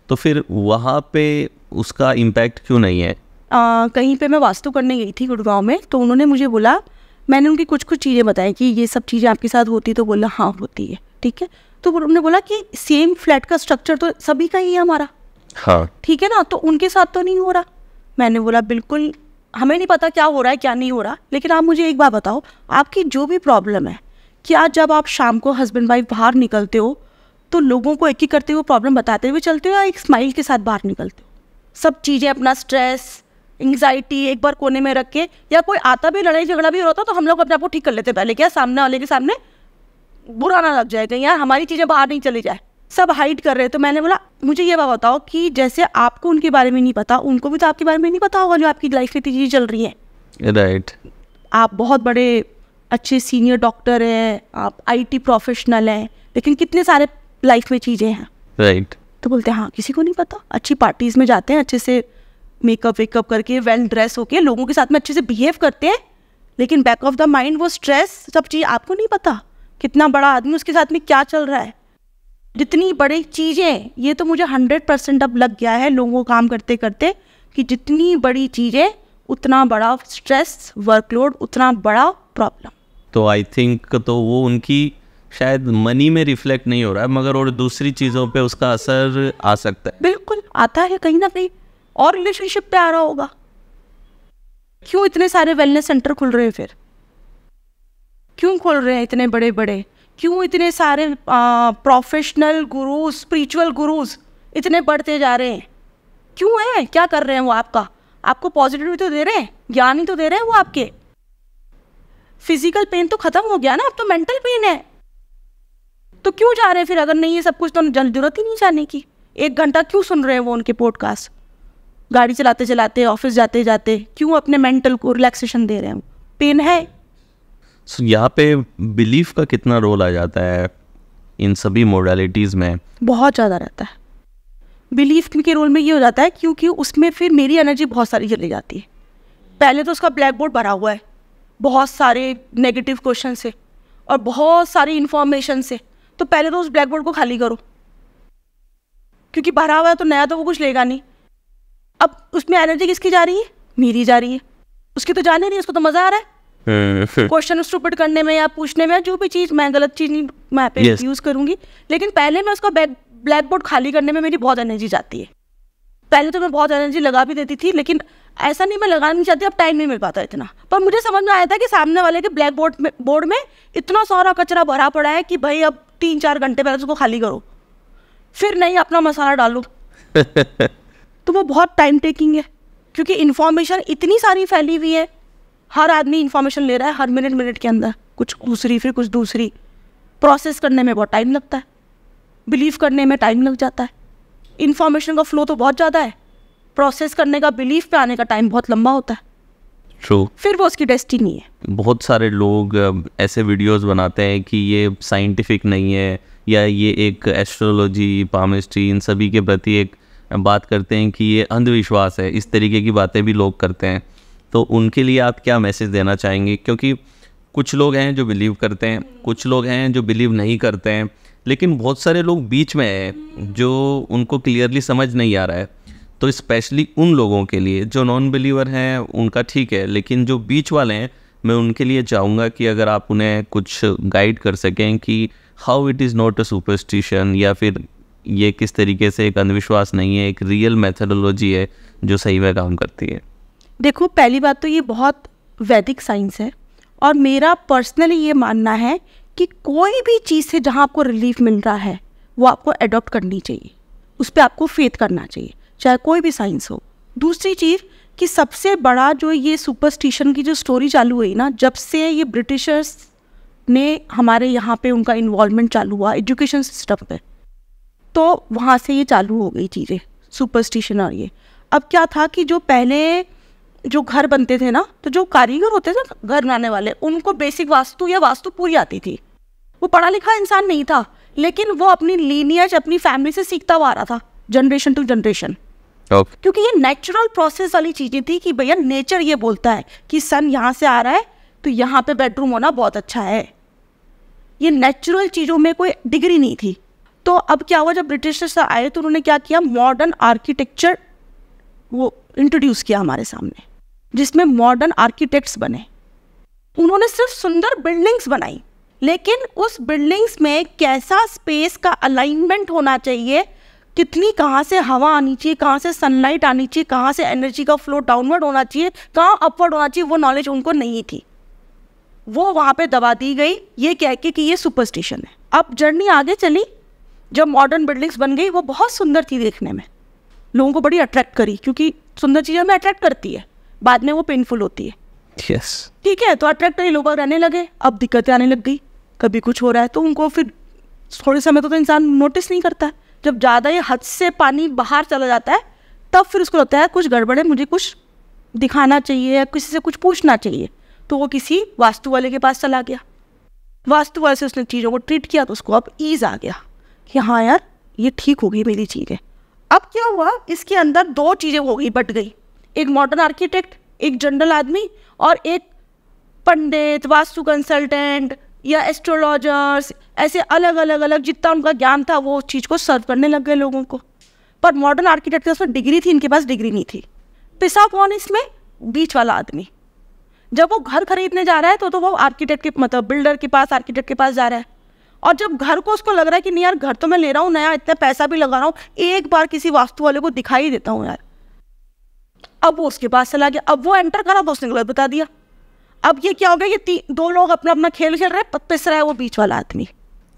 तो फिर वहाँ पे उसका इम्पैक्ट क्यों नहीं है आ, कहीं पे मैं वास्तु करने गई थी गुड़गांव में तो उन्होंने मुझे बोला मैंने उनकी कुछ कुछ चीज़ें बताई कि ये सब चीज़ें आपके साथ होती तो बोला हाँ होती है ठीक है तो उन्होंने बोला कि सेम फ्लैट का स्ट्रक्चर तो सभी का ही है हमारा हाँ ठीक है ना तो उनके साथ तो नहीं हो रहा मैंने बोला बिल्कुल हमें नहीं पता क्या हो रहा है क्या नहीं हो रहा लेकिन आप मुझे एक बात बताओ आपकी जो भी प्रॉब्लम है क्या जब आप शाम को हस्बैंड वाइफ बाहर निकलते हो तो लोगों को एक ही करते हुए प्रॉब्लम बताते हुए चलते हो या एक स्माइल के साथ बाहर निकलते हो सब चीज़ें अपना स्ट्रेस एंग्जाइटी एक बार कोने में रख के या कोई आता भी लड़ाई झगड़ा भी होता तो हम लोग अपने आप को ठीक कर लेते पहले क्या सामने वाले के सामने बुरा ना लग जाए कहीं तो यार हमारी चीज़ें बाहर नहीं चली जाए सब हाइड कर रहे हैं तो मैंने बोला मुझे ये बात बताओ कि जैसे आपको उनके बारे में नहीं पता उनको भी तो आपके बारे में नहीं पता होगा जो आपकी लाइफ में चीज़ें चल रही हैं राइट आप बहुत बड़े अच्छे सीनियर डॉक्टर हैं आप आईटी प्रोफेशनल हैं लेकिन कितने सारे लाइफ में चीज़ें हैं राइट right. तो बोलते हैं हाँ किसी को नहीं पता अच्छी पार्टीज़ में जाते हैं अच्छे से मेकअप वेकअप करके वेल ड्रेस होके लोगों के साथ में अच्छे से बिहेव करते हैं लेकिन बैक ऑफ द माइंड वो स्ट्रेस सब चीज़ आपको नहीं पता कितना बड़ा आदमी उसके साथ में क्या चल रहा है जितनी बड़ी चीज़ें ये तो मुझे हंड्रेड परसेंट अब लग गया है लोगों को काम करते करते कि जितनी बड़ी चीज़ें उतना बड़ा स्ट्रेस वर्कलोड उतना बड़ा प्रॉब्लम तो आई थिंक तो वो उनकी शायद मनी में रिफ्लेक्ट नहीं हो रहा है मगर और दूसरी चीज़ों पे उसका असर आ सकता है बिल्कुल आता है कहीं ना कहीं और रिलेशनशिप पे आ रहा होगा क्यों इतने सारे वेलनेस सेंटर खुल रहे हैं फिर क्यों खोल रहे हैं इतने बड़े बड़े क्यों इतने सारे प्रोफेशनल गुरुज स्पिरिचुअल गुरुज इतने बढ़ते जा रहे हैं क्यों है क्या कर रहे हैं वो आपका आपको पॉजिटिव तो दे रहे हैं ज्ञान ही तो दे रहे हैं वो आपके फिजिकल पेन तो खत्म हो गया ना अब तो मेंटल पेन है तो क्यों जा रहे हैं फिर अगर नहीं ये सब कुछ तो जरूरत ही नहीं जाने की एक घंटा क्यों सुन रहे हैं वो उनके पॉडकास्ट गाड़ी चलाते चलाते ऑफिस जाते जाते क्यों अपने मेंटल को रिलैक्सेशन दे रहे हैं पेन है सो so, यहाँ पे बिलीफ का कितना रोल आ जाता है इन सभी मोडलिटीज़ में बहुत ज़्यादा रहता है बिलीफ के रोल में ये हो जाता है क्योंकि उसमें फिर मेरी एनर्जी बहुत सारी चली जाती है पहले तो उसका ब्लैक बोर्ड भरा हुआ है बहुत सारे नेगेटिव क्वेश्चन से और बहुत सारी इन्फॉर्मेशन से तो पहले तो उस ब्लैक बोर्ड को खाली करो क्योंकि भरा हुआ है तो नया तो वो कुछ लेगा नहीं अब उसमें एनर्जी किसकी जा रही है मेरी जा रही है उसकी तो जाने नहीं उसको तो मज़ा आ रहा है क्वेश्चन हम्म। स्टूपिड करने में या पूछने में जो भी चीज मैं गलत चीज नहीं मैं पे yes. यूज करूंगी लेकिन पहले मैं उसका ब्लैक बोर्ड खाली करने में मेरी बहुत एनर्जी जाती है पहले तो मैं बहुत एनर्जी लगा भी देती थी लेकिन ऐसा नहीं मैं लगाना नहीं चाहती अब टाइम नहीं मिल पाता इतना पर मुझे समझ में आया था कि सामने वाले के ब्लैक बोर्ड में बोर्ड में इतना सारा कचरा भरा पड़ा है कि भाई अब तीन चार घंटे पहले उसको खाली करो फिर नहीं अपना मसाला डालो तो वो बहुत टाइम टेकिंग है क्योंकि इन्फॉर्मेशन इतनी सारी फैली हुई है हर आदमी इन्फॉर्मेशन ले रहा है हर मिनट मिनट के अंदर कुछ दूसरी फिर कुछ दूसरी प्रोसेस करने में बहुत टाइम लगता है बिलीव करने में टाइम लग जाता है इन्फॉर्मेशन का फ्लो तो बहुत ज़्यादा है प्रोसेस करने का बिलीफ पे आने का टाइम बहुत लंबा होता है ट्रू फिर वो उसकी डेस्टिनी है बहुत सारे लोग ऐसे वीडियोस बनाते हैं कि ये साइंटिफिक नहीं है या ये एक एस्ट्रोलॉजी पामिस्ट्री इन सभी के प्रति एक बात करते हैं कि ये अंधविश्वास है इस तरीके की बातें भी लोग करते हैं तो उनके लिए आप क्या मैसेज देना चाहेंगे क्योंकि कुछ लोग हैं जो बिलीव करते हैं कुछ लोग हैं जो बिलीव नहीं करते हैं लेकिन बहुत सारे लोग बीच में हैं जो उनको क्लियरली समझ नहीं आ रहा है तो स्पेशली उन लोगों के लिए जो नॉन बिलीवर हैं उनका ठीक है लेकिन जो बीच वाले हैं मैं उनके लिए चाहूँगा कि अगर आप उन्हें कुछ गाइड कर सकें कि how it is not a superstition या फिर ये किस तरीके से एक अंधविश्वास नहीं है एक रियल मेथडोलॉजी है जो सही में काम करती है देखो पहली बात तो ये बहुत वैदिक साइंस है और मेरा पर्सनली ये मानना है कि कोई भी चीज़ से जहाँ आपको रिलीफ मिल रहा है वो आपको एडॉप्ट करनी चाहिए उस पर आपको फेथ करना चाहिए चाहे कोई भी साइंस हो दूसरी चीज़ कि सबसे बड़ा जो ये सुपरस्टिशन की जो स्टोरी चालू हुई ना जब से ये ब्रिटिशर्स ने हमारे यहाँ पे उनका इन्वॉल्वमेंट चालू हुआ एजुकेशन सिस्टम पे तो वहाँ से ये चालू हो गई चीज़ें सुपरस्टिशन और ये अब क्या था कि जो पहले जो घर बनते थे ना तो जो कारीगर होते थे ना घर बनाने वाले उनको बेसिक वास्तु या वास्तु पूरी आती थी वो पढ़ा लिखा इंसान नहीं था लेकिन वो अपनी लीनियज अपनी फैमिली से सीखता हुआ आ रहा था जनरेशन टू जनरेशन क्योंकि ये नेचुरल प्रोसेस वाली चीज़ें थी कि भैया नेचर ये बोलता है कि सन यहाँ से आ रहा है तो यहाँ पे बेडरूम होना बहुत अच्छा है ये नेचुरल चीज़ों में कोई डिग्री नहीं थी तो अब क्या हुआ जब ब्रिटिशर्स आए तो उन्होंने क्या किया मॉडर्न आर्किटेक्चर वो इंट्रोड्यूस किया हमारे सामने जिसमें मॉडर्न आर्किटेक्ट्स बने उन्होंने सिर्फ सुंदर बिल्डिंग्स बनाई लेकिन उस बिल्डिंग्स में कैसा स्पेस का अलाइनमेंट होना चाहिए कितनी कहाँ से हवा आनी चाहिए कहाँ से सनलाइट आनी चाहिए कहाँ से एनर्जी का फ्लो डाउनवर्ड होना चाहिए कहाँ अपवर्ड होना चाहिए वो नॉलेज उनको नहीं थी वो वहाँ पे दबा दी गई ये कह के कि ये सुपरस्टिशन है अब जर्नी आगे चली जब मॉडर्न बिल्डिंग्स बन गई वो बहुत सुंदर थी देखने में लोगों को बड़ी अट्रैक्ट करी क्योंकि सुंदर चीज़ें हमें अट्रैक्ट करती है बाद में वो पेनफुल होती है यस ठीक है तो अट्रैक्टर ये लोग रहने लगे अब दिक्कतें आने लग गई कभी कुछ हो रहा है तो उनको फिर थोड़े समय तो, तो इंसान नोटिस नहीं करता है जब ज़्यादा ही हद से पानी बाहर चला जाता है तब फिर उसको लगता है कुछ गड़बड़ है मुझे कुछ दिखाना चाहिए या किसी से कुछ पूछना चाहिए तो वो किसी वास्तु वाले के पास चला गया वास्तु वाले से उसने चीज़ों को ट्रीट किया तो उसको अब ईज़ आ गया कि हाँ यार ये ठीक हो गई मेरी चीज़ें अब क्या हुआ इसके अंदर दो चीज़ें हो गई बट गई एक मॉडर्न आर्किटेक्ट एक जनरल आदमी और एक पंडित वास्तु कंसल्टेंट या एस्ट्रोलॉजर्स ऐसे अलग अलग अलग जितना उनका ज्ञान था वो उस चीज़ को सर्व करने लग गए लोगों को पर मॉडर्न आर्किटेक्ट के पास डिग्री तो थी इनके पास डिग्री नहीं थी पिसा कौन इसमें बीच वाला आदमी जब वो घर खरीदने जा रहा है तो तो वो आर्किटेक्ट के मतलब बिल्डर के पास आर्किटेक्ट के पास जा रहा है और जब घर को उसको लग रहा है कि नहीं यार घर तो मैं ले रहा हूँ नया इतना पैसा भी लगा रहा हूँ एक बार किसी वास्तु वाले को दिखाई देता हूँ यार अब वो उसके पास चला गया अब वो एंटर करा तो उसने गलत बता दिया अब ये क्या हो गया ये दो लोग अपना अपना खेल खेल रहे पत्ते रहा है वो बीच वाला आदमी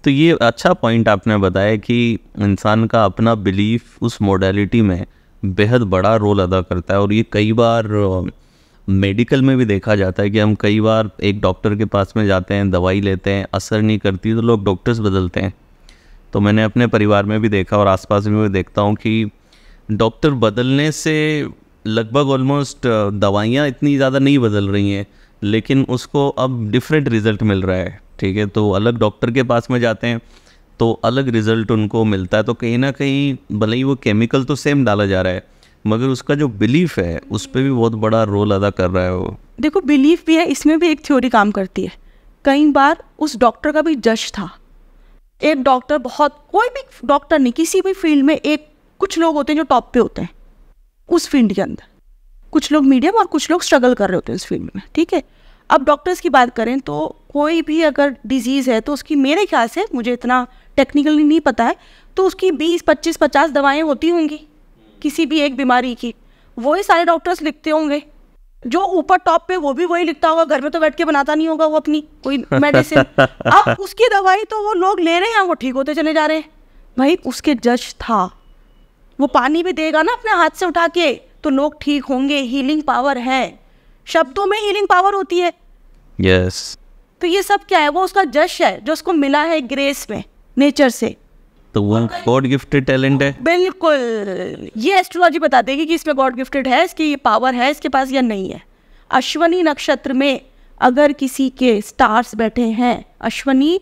तो ये अच्छा पॉइंट आपने बताया कि इंसान का अपना बिलीफ उस मॉडलिटी में बेहद बड़ा रोल अदा करता है और ये कई बार मेडिकल में भी देखा जाता है कि हम कई बार एक डॉक्टर के पास में जाते हैं दवाई लेते हैं असर नहीं करती तो लोग डॉक्टर्स बदलते हैं तो मैंने अपने परिवार में भी देखा और आसपास में भी देखता हूँ कि डॉक्टर बदलने से लगभग ऑलमोस्ट uh, दवाइयाँ इतनी ज़्यादा नहीं बदल रही हैं लेकिन उसको अब डिफरेंट रिज़ल्ट मिल रहा है ठीक है तो अलग डॉक्टर के पास में जाते हैं तो अलग रिज़ल्ट उनको मिलता है तो कहीं ना कहीं भले ही वो केमिकल तो सेम डाला जा रहा है मगर उसका जो बिलीफ है उस पर भी बहुत बड़ा रोल अदा कर रहा है वो देखो बिलीफ भी है इसमें भी एक थ्योरी काम करती है कई बार उस डॉक्टर का भी जज था एक डॉक्टर बहुत कोई भी डॉक्टर नहीं किसी भी फील्ड में एक कुछ लोग होते हैं जो टॉप पे होते हैं उस फील्ड के अंदर कुछ लोग मीडियम और कुछ लोग स्ट्रगल कर रहे होते हैं उस फील्ड में ठीक है अब डॉक्टर्स की बात करें तो कोई भी अगर डिजीज़ है तो उसकी मेरे ख्याल से मुझे इतना टेक्निकली नहीं पता है तो उसकी बीस पच्चीस पचास दवाएँ होती होंगी किसी भी एक बीमारी की वही सारे डॉक्टर्स लिखते होंगे जो ऊपर टॉप पे वो भी वही लिखता होगा घर में तो बैठ के बनाता नहीं होगा वो अपनी कोई मेडिसिन अब उसकी दवाई तो वो लोग ले रहे हैं वो ठीक होते चले जा रहे हैं भाई उसके जज था वो पानी भी देगा ना अपने हाथ से उठा के तो लोग ठीक होंगे हीलिंग पावर है शब्दों में हीलिंग पावर होती है यस yes. तो ये सब क्या है वो उसका जश है जो उसको मिला है ग्रेस में नेचर से तो वो गॉड गिफ्टेड टैलेंट है बिल्कुल ये एस्ट्रोलॉजी बता देगी कि इसमें गॉड गिफ्टेड है इसकी ये पावर है इसके पास या नहीं है अश्वनी नक्षत्र में अगर किसी के स्टार्स बैठे हैं अश्वनी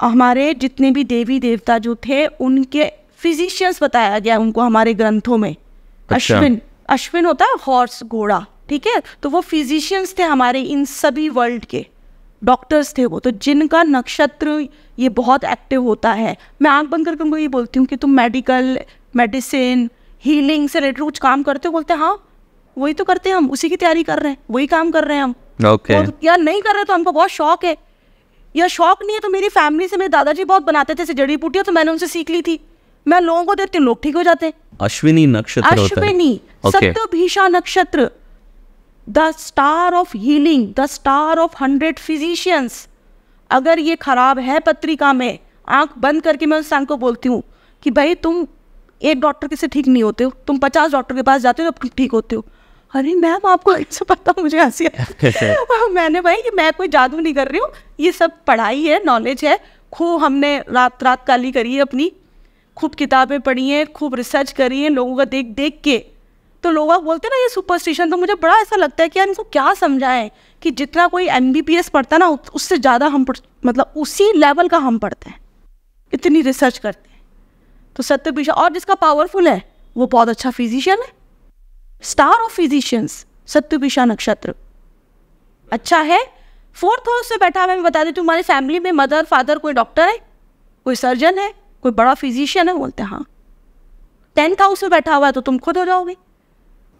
हमारे जितने भी देवी देवता जो थे उनके फिजिशियंस बताया गया उनको हमारे ग्रंथों में अच्छा। अश्विन अश्विन होता है हॉर्स घोड़ा ठीक है तो वो फिजिशियंस थे हमारे इन सभी वर्ल्ड के डॉक्टर्स थे वो तो जिनका नक्षत्र ये बहुत एक्टिव होता है मैं आँख बंद करके उनको ये बोलती हूँ कि तुम मेडिकल मेडिसिन हीलिंग से रिलेटेड कुछ काम करते हो बोलते हैं हाँ वही तो करते हैं हम उसी की तैयारी कर रहे हैं वही काम कर रहे हैं हम ओके okay. तो यार नहीं कर रहे तो हमको बहुत शौक है या शौक नहीं है तो मेरी फैमिली से मेरे दादाजी बहुत बनाते थे जड़ी बूटियाँ तो मैंने उनसे सीख ली थी मैं लोगों को देती तो लोग ठीक हो जाते हैं अश्विनी नक्षत्र अश्विनी सत्य भीषा नक्षत्र the star of healing the star of hundred physicians अगर ये खराब है पत्रिका में आंख बंद करके मैं उस को बोलती हूँ कि भाई तुम एक डॉक्टर से ठीक नहीं होते हो तुम पचास डॉक्टर के पास जाते हो तो ठीक होते हो अरे मैम आपको अच्छा पता मुझे हंसी मैंने भाई कि मैं कोई जादू नहीं कर रही हूँ ये सब पढ़ाई है नॉलेज है खो हमने रात रात काली करी है अपनी खूब किताबें पढ़ी हैं खूब रिसर्च करी है लोगों का देख देख के तो लोग बोलते हैं ना ये सुपरस्टिशन तो मुझे बड़ा ऐसा लगता है कि यार इनको क्या समझाएं कि जितना कोई एम पढ़ता ना उससे ज़्यादा हम मतलब उसी लेवल का हम पढ़ते हैं इतनी रिसर्च करते हैं तो सत्यपीशा और जिसका पावरफुल है वो बहुत अच्छा फिजिशियन है स्टार ऑफ फिजिशियंस सत्यपीशा नक्षत्र अच्छा है फोर्थ हाउस से बैठा मैं बता देती तुम्हारी हमारी फैमिली में मदर फादर कोई डॉक्टर है कोई सर्जन है कोई बड़ा फिजिशियन है बोलते हाँ टेंथ हाउस में बैठा हुआ है तो तुम खुद हो जाओगे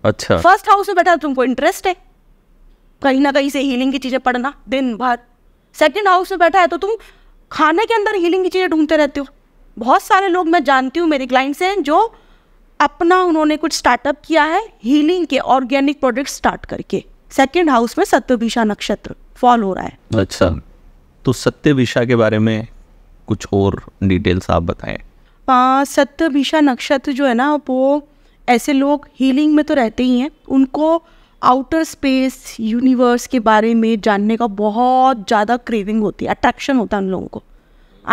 अच्छा फर्स्ट हाउस में बैठा तो तुमको इंटरेस्ट है कहीं ना कहीं से हीलिंग की चीज़ें पढ़ना दिन भर सेकेंड हाउस में बैठा है तो तुम खाने के अंदर हीलिंग की चीज़ें ढूंढते रहते हो बहुत सारे लोग मैं जानती हूँ मेरे क्लाइंट्स हैं जो अपना उन्होंने कुछ स्टार्टअप किया है हीलिंग के ऑर्गेनिक प्रोडक्ट स्टार्ट करके सेकेंड हाउस में सत्यभिषा नक्षत्र फॉल हो रहा है अच्छा तो सत्यभिषा के बारे में कुछ और डिटेल्स आप बताएं हाँ, सत्यभिषा नक्षत्र जो है ना वो ऐसे लोग हीलिंग में तो रहते ही हैं उनको आउटर स्पेस यूनिवर्स के बारे में जानने का बहुत ज़्यादा क्रेविंग होती है अट्रैक्शन होता है उन लोगों को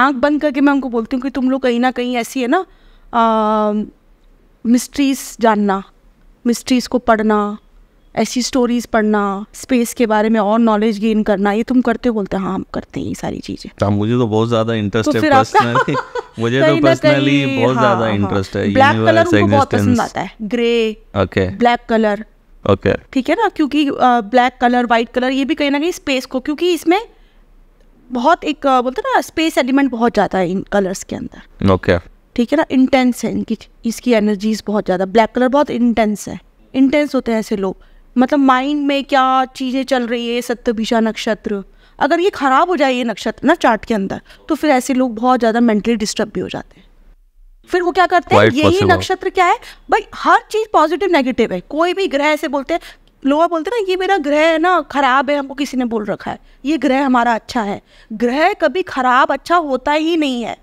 आंख बंद करके मैं उनको बोलती हूँ कि तुम लोग कहीं ना कहीं ऐसी है ना मिस्ट्रीज जानना मिस्ट्रीज को पढ़ना ऐसी स्टोरीज पढ़ना स्पेस के बारे में और नॉलेज गेन करना ये तुम करते बोलते हाँ हम करते हैं ये सारी चीजें तो मुझे तो बहुत ज्यादा इंटरेस्ट तो है पर्सनली मुझे तो पर्सनली बहुत हाँ, ज्यादा इंटरेस्ट हाँ। है ब्लैक कलर उनको बहुत पसंद आता है grey okay black colour okay ठीक है ना क्योंकि ब्लैक कलर व्हाइट कलर ये भी कहीं ना कहीं स्पेस को क्योंकि इसमें बहुत एक बोलते ना स्पेस एलिमेंट बहुत ज़्यादा है इन कलर्स के अंदर ओके ठीक है ना इंटेंस है इनकी इसकी एनर्जीज बहुत ज़्यादा ब्लैक कलर बहुत इंटेंस है इंटेंस होते हैं ऐसे लोग मतलब माइंड में क्या चीज़ें चल रही है सत्यभिषा नक्षत्र अगर ये खराब हो जाए ये नक्षत्र ना चार्ट के अंदर तो फिर ऐसे लोग बहुत ज़्यादा मेंटली डिस्टर्ब भी हो जाते हैं फिर वो क्या करते हैं यही नक्षत्र क्या है भाई हर चीज़ पॉजिटिव नेगेटिव है कोई भी ग्रह ऐसे बोलते हैं लोग बोलते हैं ना ये मेरा ग्रह है ना खराब है हमको किसी ने बोल रखा है ये ग्रह हमारा अच्छा है ग्रह कभी खराब अच्छा होता ही नहीं है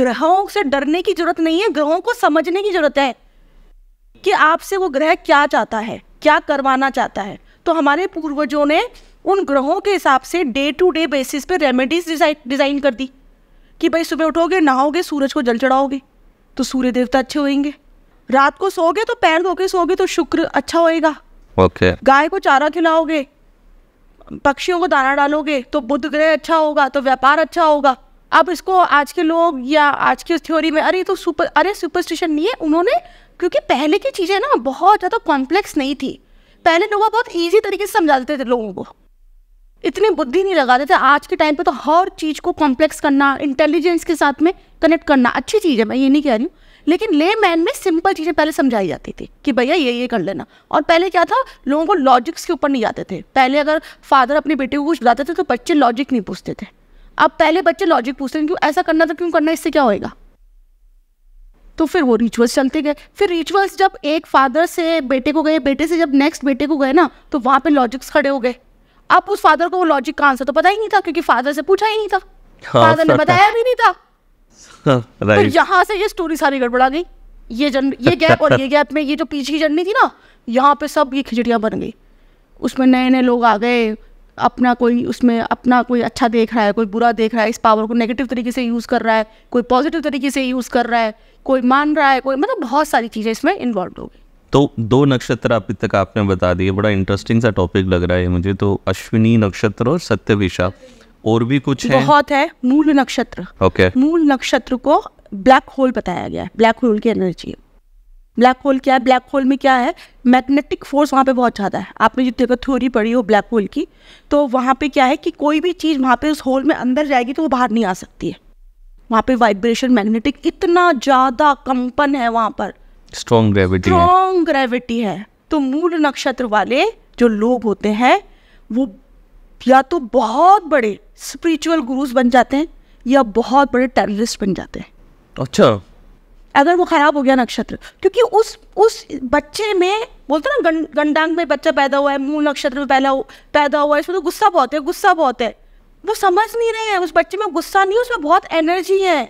ग्रहों से डरने की जरूरत नहीं है ग्रहों को समझने की जरूरत है कि आपसे वो ग्रह क्या चाहता है क्या करवाना चाहता है तो हमारे पूर्वजों ने उन ग्रहों के हिसाब से डे टू डे बेसिस पे रेमेडीज डिज़ाइन कर दी कि भाई सुबह उठोगे नहाओगे सूरज को जल चढ़ाओगे तो सूर्य देवता अच्छे होंगे रात को सोओगे तो पैर धोके सोओगे तो शुक्र अच्छा होएगा ओके okay. गाय को चारा खिलाओगे पक्षियों को दाना डालोगे तो बुध ग्रह अच्छा होगा तो व्यापार अच्छा होगा अब इसको आज के लोग या आज की उस थ्योरी में अरे तो सुपर अरे सुपरस्टिशन नहीं है उन्होंने क्योंकि पहले की चीज़ें ना बहुत ज़्यादा कॉम्प्लेक्स नहीं थी पहले लोग बहुत ईजी तरीके से समझा देते थे लोगों को इतनी बुद्धि नहीं लगाते थे आज के टाइम पे तो हर चीज़ को कॉम्प्लेक्स करना इंटेलिजेंस के साथ में कनेक्ट करना अच्छी चीज़ है मैं ये नहीं कह रही हूँ लेकिन ले मैन में सिंपल चीज़ें पहले समझाई जाती थी कि भैया ये ये कर लेना और पहले क्या था लोगों को लॉजिक्स के ऊपर नहीं जाते थे पहले अगर फादर अपने बेटे को कुछ बताते थे तो बच्चे लॉजिक नहीं पूछते थे अब पहले बच्चे लॉजिक पूछते थे क्यों ऐसा करना था तो क्यों करना इससे क्या होएगा तो फिर वो रिचुअल्स चलते गए फिर रिचुअल्स जब एक फादर से बेटे को गए बेटे से जब नेक्स्ट बेटे को गए ना तो वहाँ पे लॉजिक्स खड़े हो गए अब उस फादर को वो लॉजिक का आंसर तो पता ही नहीं था क्योंकि फादर से पूछा ही नहीं था फादर हाँ, ने बताया भी नहीं था हाँ, तो यहाँ से ये स्टोरी सारी गड़बड़ा गई ये जन ये गैप और ये गैप में ये जो पीछे की जर्नी थी ना यहाँ पे सब ये खिचड़ियाँ बन गई उसमें नए नए लोग आ गए अपना कोई उसमें अपना कोई अच्छा देख रहा है कोई बुरा देख रहा है इस पावर को नेगेटिव तरीके से यूज़ कर रहा है कोई पॉजिटिव तरीके से यूज़ कर रहा है कोई मान रहा है कोई मतलब बहुत सारी चीज़ें इसमें इन्वॉल्व हो गई तो दो नक्षत्र अभी तक आपने बता दिए बड़ा इंटरेस्टिंग सा टॉपिक लग रहा है मुझे तो अश्विनी नक्षत्र और विशा और भी कुछ है बहुत है मूल नक्षत्र ओके मूल नक्षत्र को ब्लैक होल बताया गया है ब्लैक होल की एनर्जी ब्लैक होल क्या है ब्लैक होल में क्या है मैग्नेटिक फोर्स वहाँ पे बहुत ज़्यादा है आपने जितने थ्योरी पढ़ी हो ब्लैक होल की तो वहाँ पे क्या है कि कोई भी चीज़ वहाँ पे उस होल में अंदर जाएगी तो वो बाहर नहीं आ सकती है वहाँ पे वाइब्रेशन मैग्नेटिक इतना ज़्यादा कंपन है वहाँ पर स्ट्रॉन्ग ग्रेविटी स्ट्रॉन्ग ग्रेविटी है तो मूल नक्षत्र वाले जो लोग होते हैं वो या तो बहुत बड़े स्पिरिचुअल गुरुज बन जाते हैं या बहुत बड़े टेररिस्ट बन जाते हैं अच्छा अगर वो ख़राब हो गया नक्षत्र क्योंकि उस उस बच्चे में बोलते ना गं, गंडांग में बच्चा पैदा हुआ है मूल नक्षत्र में पैदा पैदा हुआ है इसमें तो गुस्सा बहुत है गुस्सा बहुत है वो समझ नहीं रहे हैं उस बच्चे में गुस्सा नहीं है उसमें बहुत एनर्जी है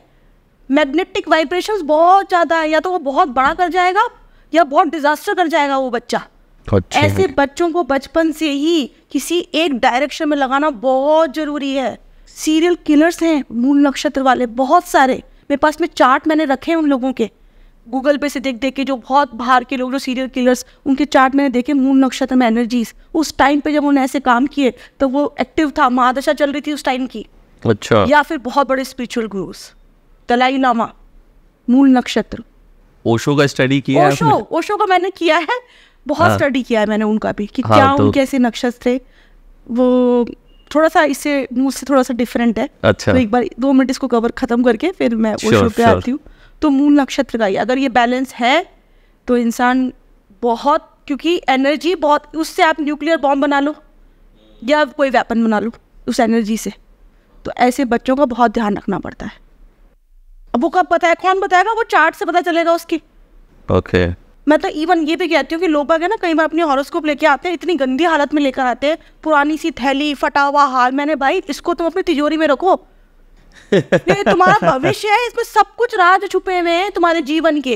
मैग्नेटिक वाइब्रेशंस बहुत ज़्यादा है या तो वो बहुत बड़ा कर जाएगा या बहुत डिजास्टर कर जाएगा वो बच्चा तो ऐसे बच्चों को बचपन से ही किसी एक डायरेक्शन में लगाना बहुत ज़रूरी है सीरियल किलर्स हैं मूल नक्षत्र वाले बहुत सारे मेरे पास में चार्ट मैंने रखे हैं उन लोगों के गूगल पे से देख देख के जो बहुत बाहर के लोग जो सीरियल किलर्स उनके चार्ट मैंने देखे मून नक्षत्र में एनर्जीज उस टाइम पे जब उन्होंने ऐसे काम किए तो वो एक्टिव था महादशा चल रही थी उस टाइम की अच्छा या फिर बहुत बड़े स्पिरिचुअल गुरुस दलाई नामा मूल नक्षत्र ओशो का स्टडी किया ओशो है ओशो का मैंने किया है बहुत स्टडी हाँ। किया है मैंने उनका भी कि हाँ, क्या तो... उनके ऐसे नक्षत्र थे वो थोड़ा सा इससे मुझसे थोड़ा सा डिफरेंट है अच्छा तो एक बार दो मिनट इसको कवर खत्म करके फिर मैं उस शो पे आती हूँ तो मूल नक्षत्र का ही अगर ये बैलेंस है तो इंसान बहुत क्योंकि एनर्जी बहुत उससे आप न्यूक्लियर बॉम्ब बना लो या कोई वेपन बना लो उस एनर्जी से तो ऐसे बच्चों का बहुत ध्यान रखना पड़ता है अब वो कब पता है कौन बताएगा वो चार्ट से पता चलेगा उसकी ओके okay. मैं तो इवन ये भी कहती हूँ कि लोग अगर ना कई बार अपने हॉरोस्कोप लेके आते हैं इतनी गंदी हालत में लेकर आते हैं पुरानी सी थैली फटा हुआ हाल मैंने भाई इसको तुम अपनी तिजोरी में रखो ये तुम्हारा भविष्य है इसमें सब कुछ राज छुपे हुए हैं तुम्हारे जीवन के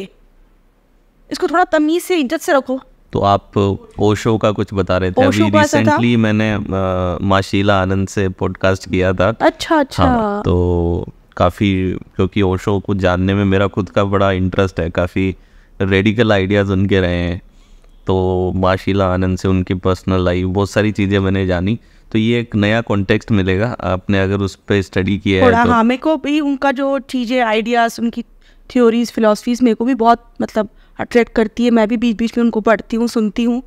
इसको थोड़ा तमीज से इज्जत से रखो तो आप ओशो का कुछ बता रहे थे अभी रिसेंटली मैंने माशीला आनंद से पॉडकास्ट किया था अच्छा अच्छा हाँ, तो काफ़ी क्योंकि ओशो को जानने में मेरा खुद का बड़ा इंटरेस्ट है काफ़ी रेडिकल आइडियाज़ उनके रहे हैं तो माशीला आनंद से उनकी पर्सनल लाइफ बहुत सारी चीज़ें मैंने जानी तो ये एक नया कॉन्टेक्स्ट मिलेगा आपने अगर उस पर स्टडी किया है तो हाँ मेरे को भी उनका जो चीज़ें आइडियाज़ उनकी थ्योरीज फिलोसफीज़ मेरे को भी बहुत मतलब अट्रैक्ट करती है मैं भी बीच बीच में उनको पढ़ती हूँ सुनती हूँ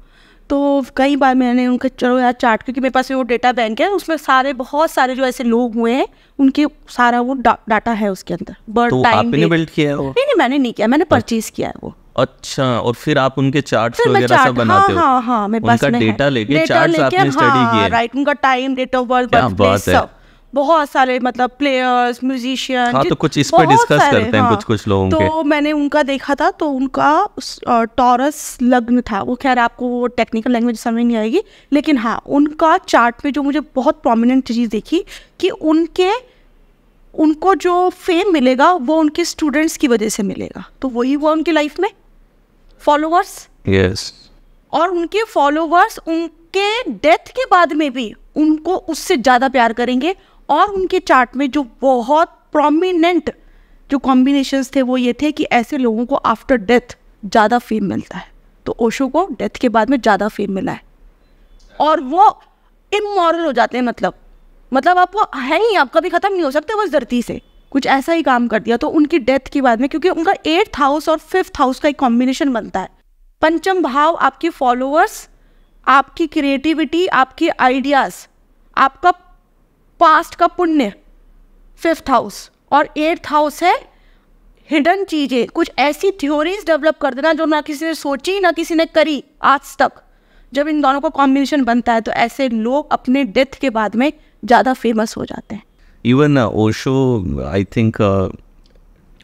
तो कई बार मैंने उनके चलो यार चार्ट क्योंकि मेरे पास वो डेटा बैंक है उसमें सारे बहुत सारे जो ऐसे लोग हुए हैं उनके सारा वो डा, डाटा है उसके अंदर बर्ड तो टाइम बिल्ड किया है वो नहीं नहीं मैंने नहीं किया मैंने परचेज अच्छा। किया है वो अच्छा और फिर आप उनके चार्ट्स वगैरह सब हाँ, बनाते हो हाँ हाँ मेरे उनका डेटा लेके चार्ट्स आपने स्टडी हाँ, किए राइट उनका time date of birth birth सब बहुत सारे मतलब प्लेयर्स म्यूजिशियन हाँ, तो कुछ इस पर डिस्कस करते हैं हाँ। कुछ कुछ लोगों तो के। मैंने उनका देखा था तो उनका टॉरस लग्न था वो खैर आपको वो टेक्निकल लैंग्वेज समझ नहीं आएगी लेकिन हाँ उनका चार्ट में जो मुझे बहुत प्रोमिनेंट चीज़ देखी कि उनके उनको जो फेम मिलेगा वो उनके स्टूडेंट्स की वजह से मिलेगा तो वही हुआ उनकी लाइफ में फॉलोअर्स यस और उनके फॉलोअर्स उनके डेथ के बाद में भी उनको उससे ज़्यादा प्यार करेंगे और उनके चार्ट में जो बहुत प्रोमिनेंट जो कॉम्बिनेशंस थे वो ये थे कि ऐसे लोगों को आफ्टर डेथ ज़्यादा फेम मिलता है तो ओशो को डेथ के बाद में ज़्यादा फेम मिला है और वो इमोरल हो जाते हैं मतलब मतलब आपको है ही आप कभी ख़त्म नहीं हो सकते वो इस धरती से कुछ ऐसा ही काम कर दिया तो उनकी डेथ के बाद में क्योंकि उनका एट्थ हाउस और फिफ्थ हाउस का एक कॉम्बिनेशन बनता है पंचम भाव आपके फॉलोअर्स आपकी क्रिएटिविटी आपके आइडियाज़ आपका पास्ट का पुण्य फिफ्थ हाउस और एट्थ हाउस है हिडन चीज़ें कुछ ऐसी थ्योरीज डेवलप कर देना जो ना किसी ने सोची ना किसी ने करी आज तक जब इन दोनों का कॉम्बिनेशन बनता है तो ऐसे लोग अपने डेथ के बाद में ज़्यादा फेमस हो जाते हैं even uh, Osho, I think uh,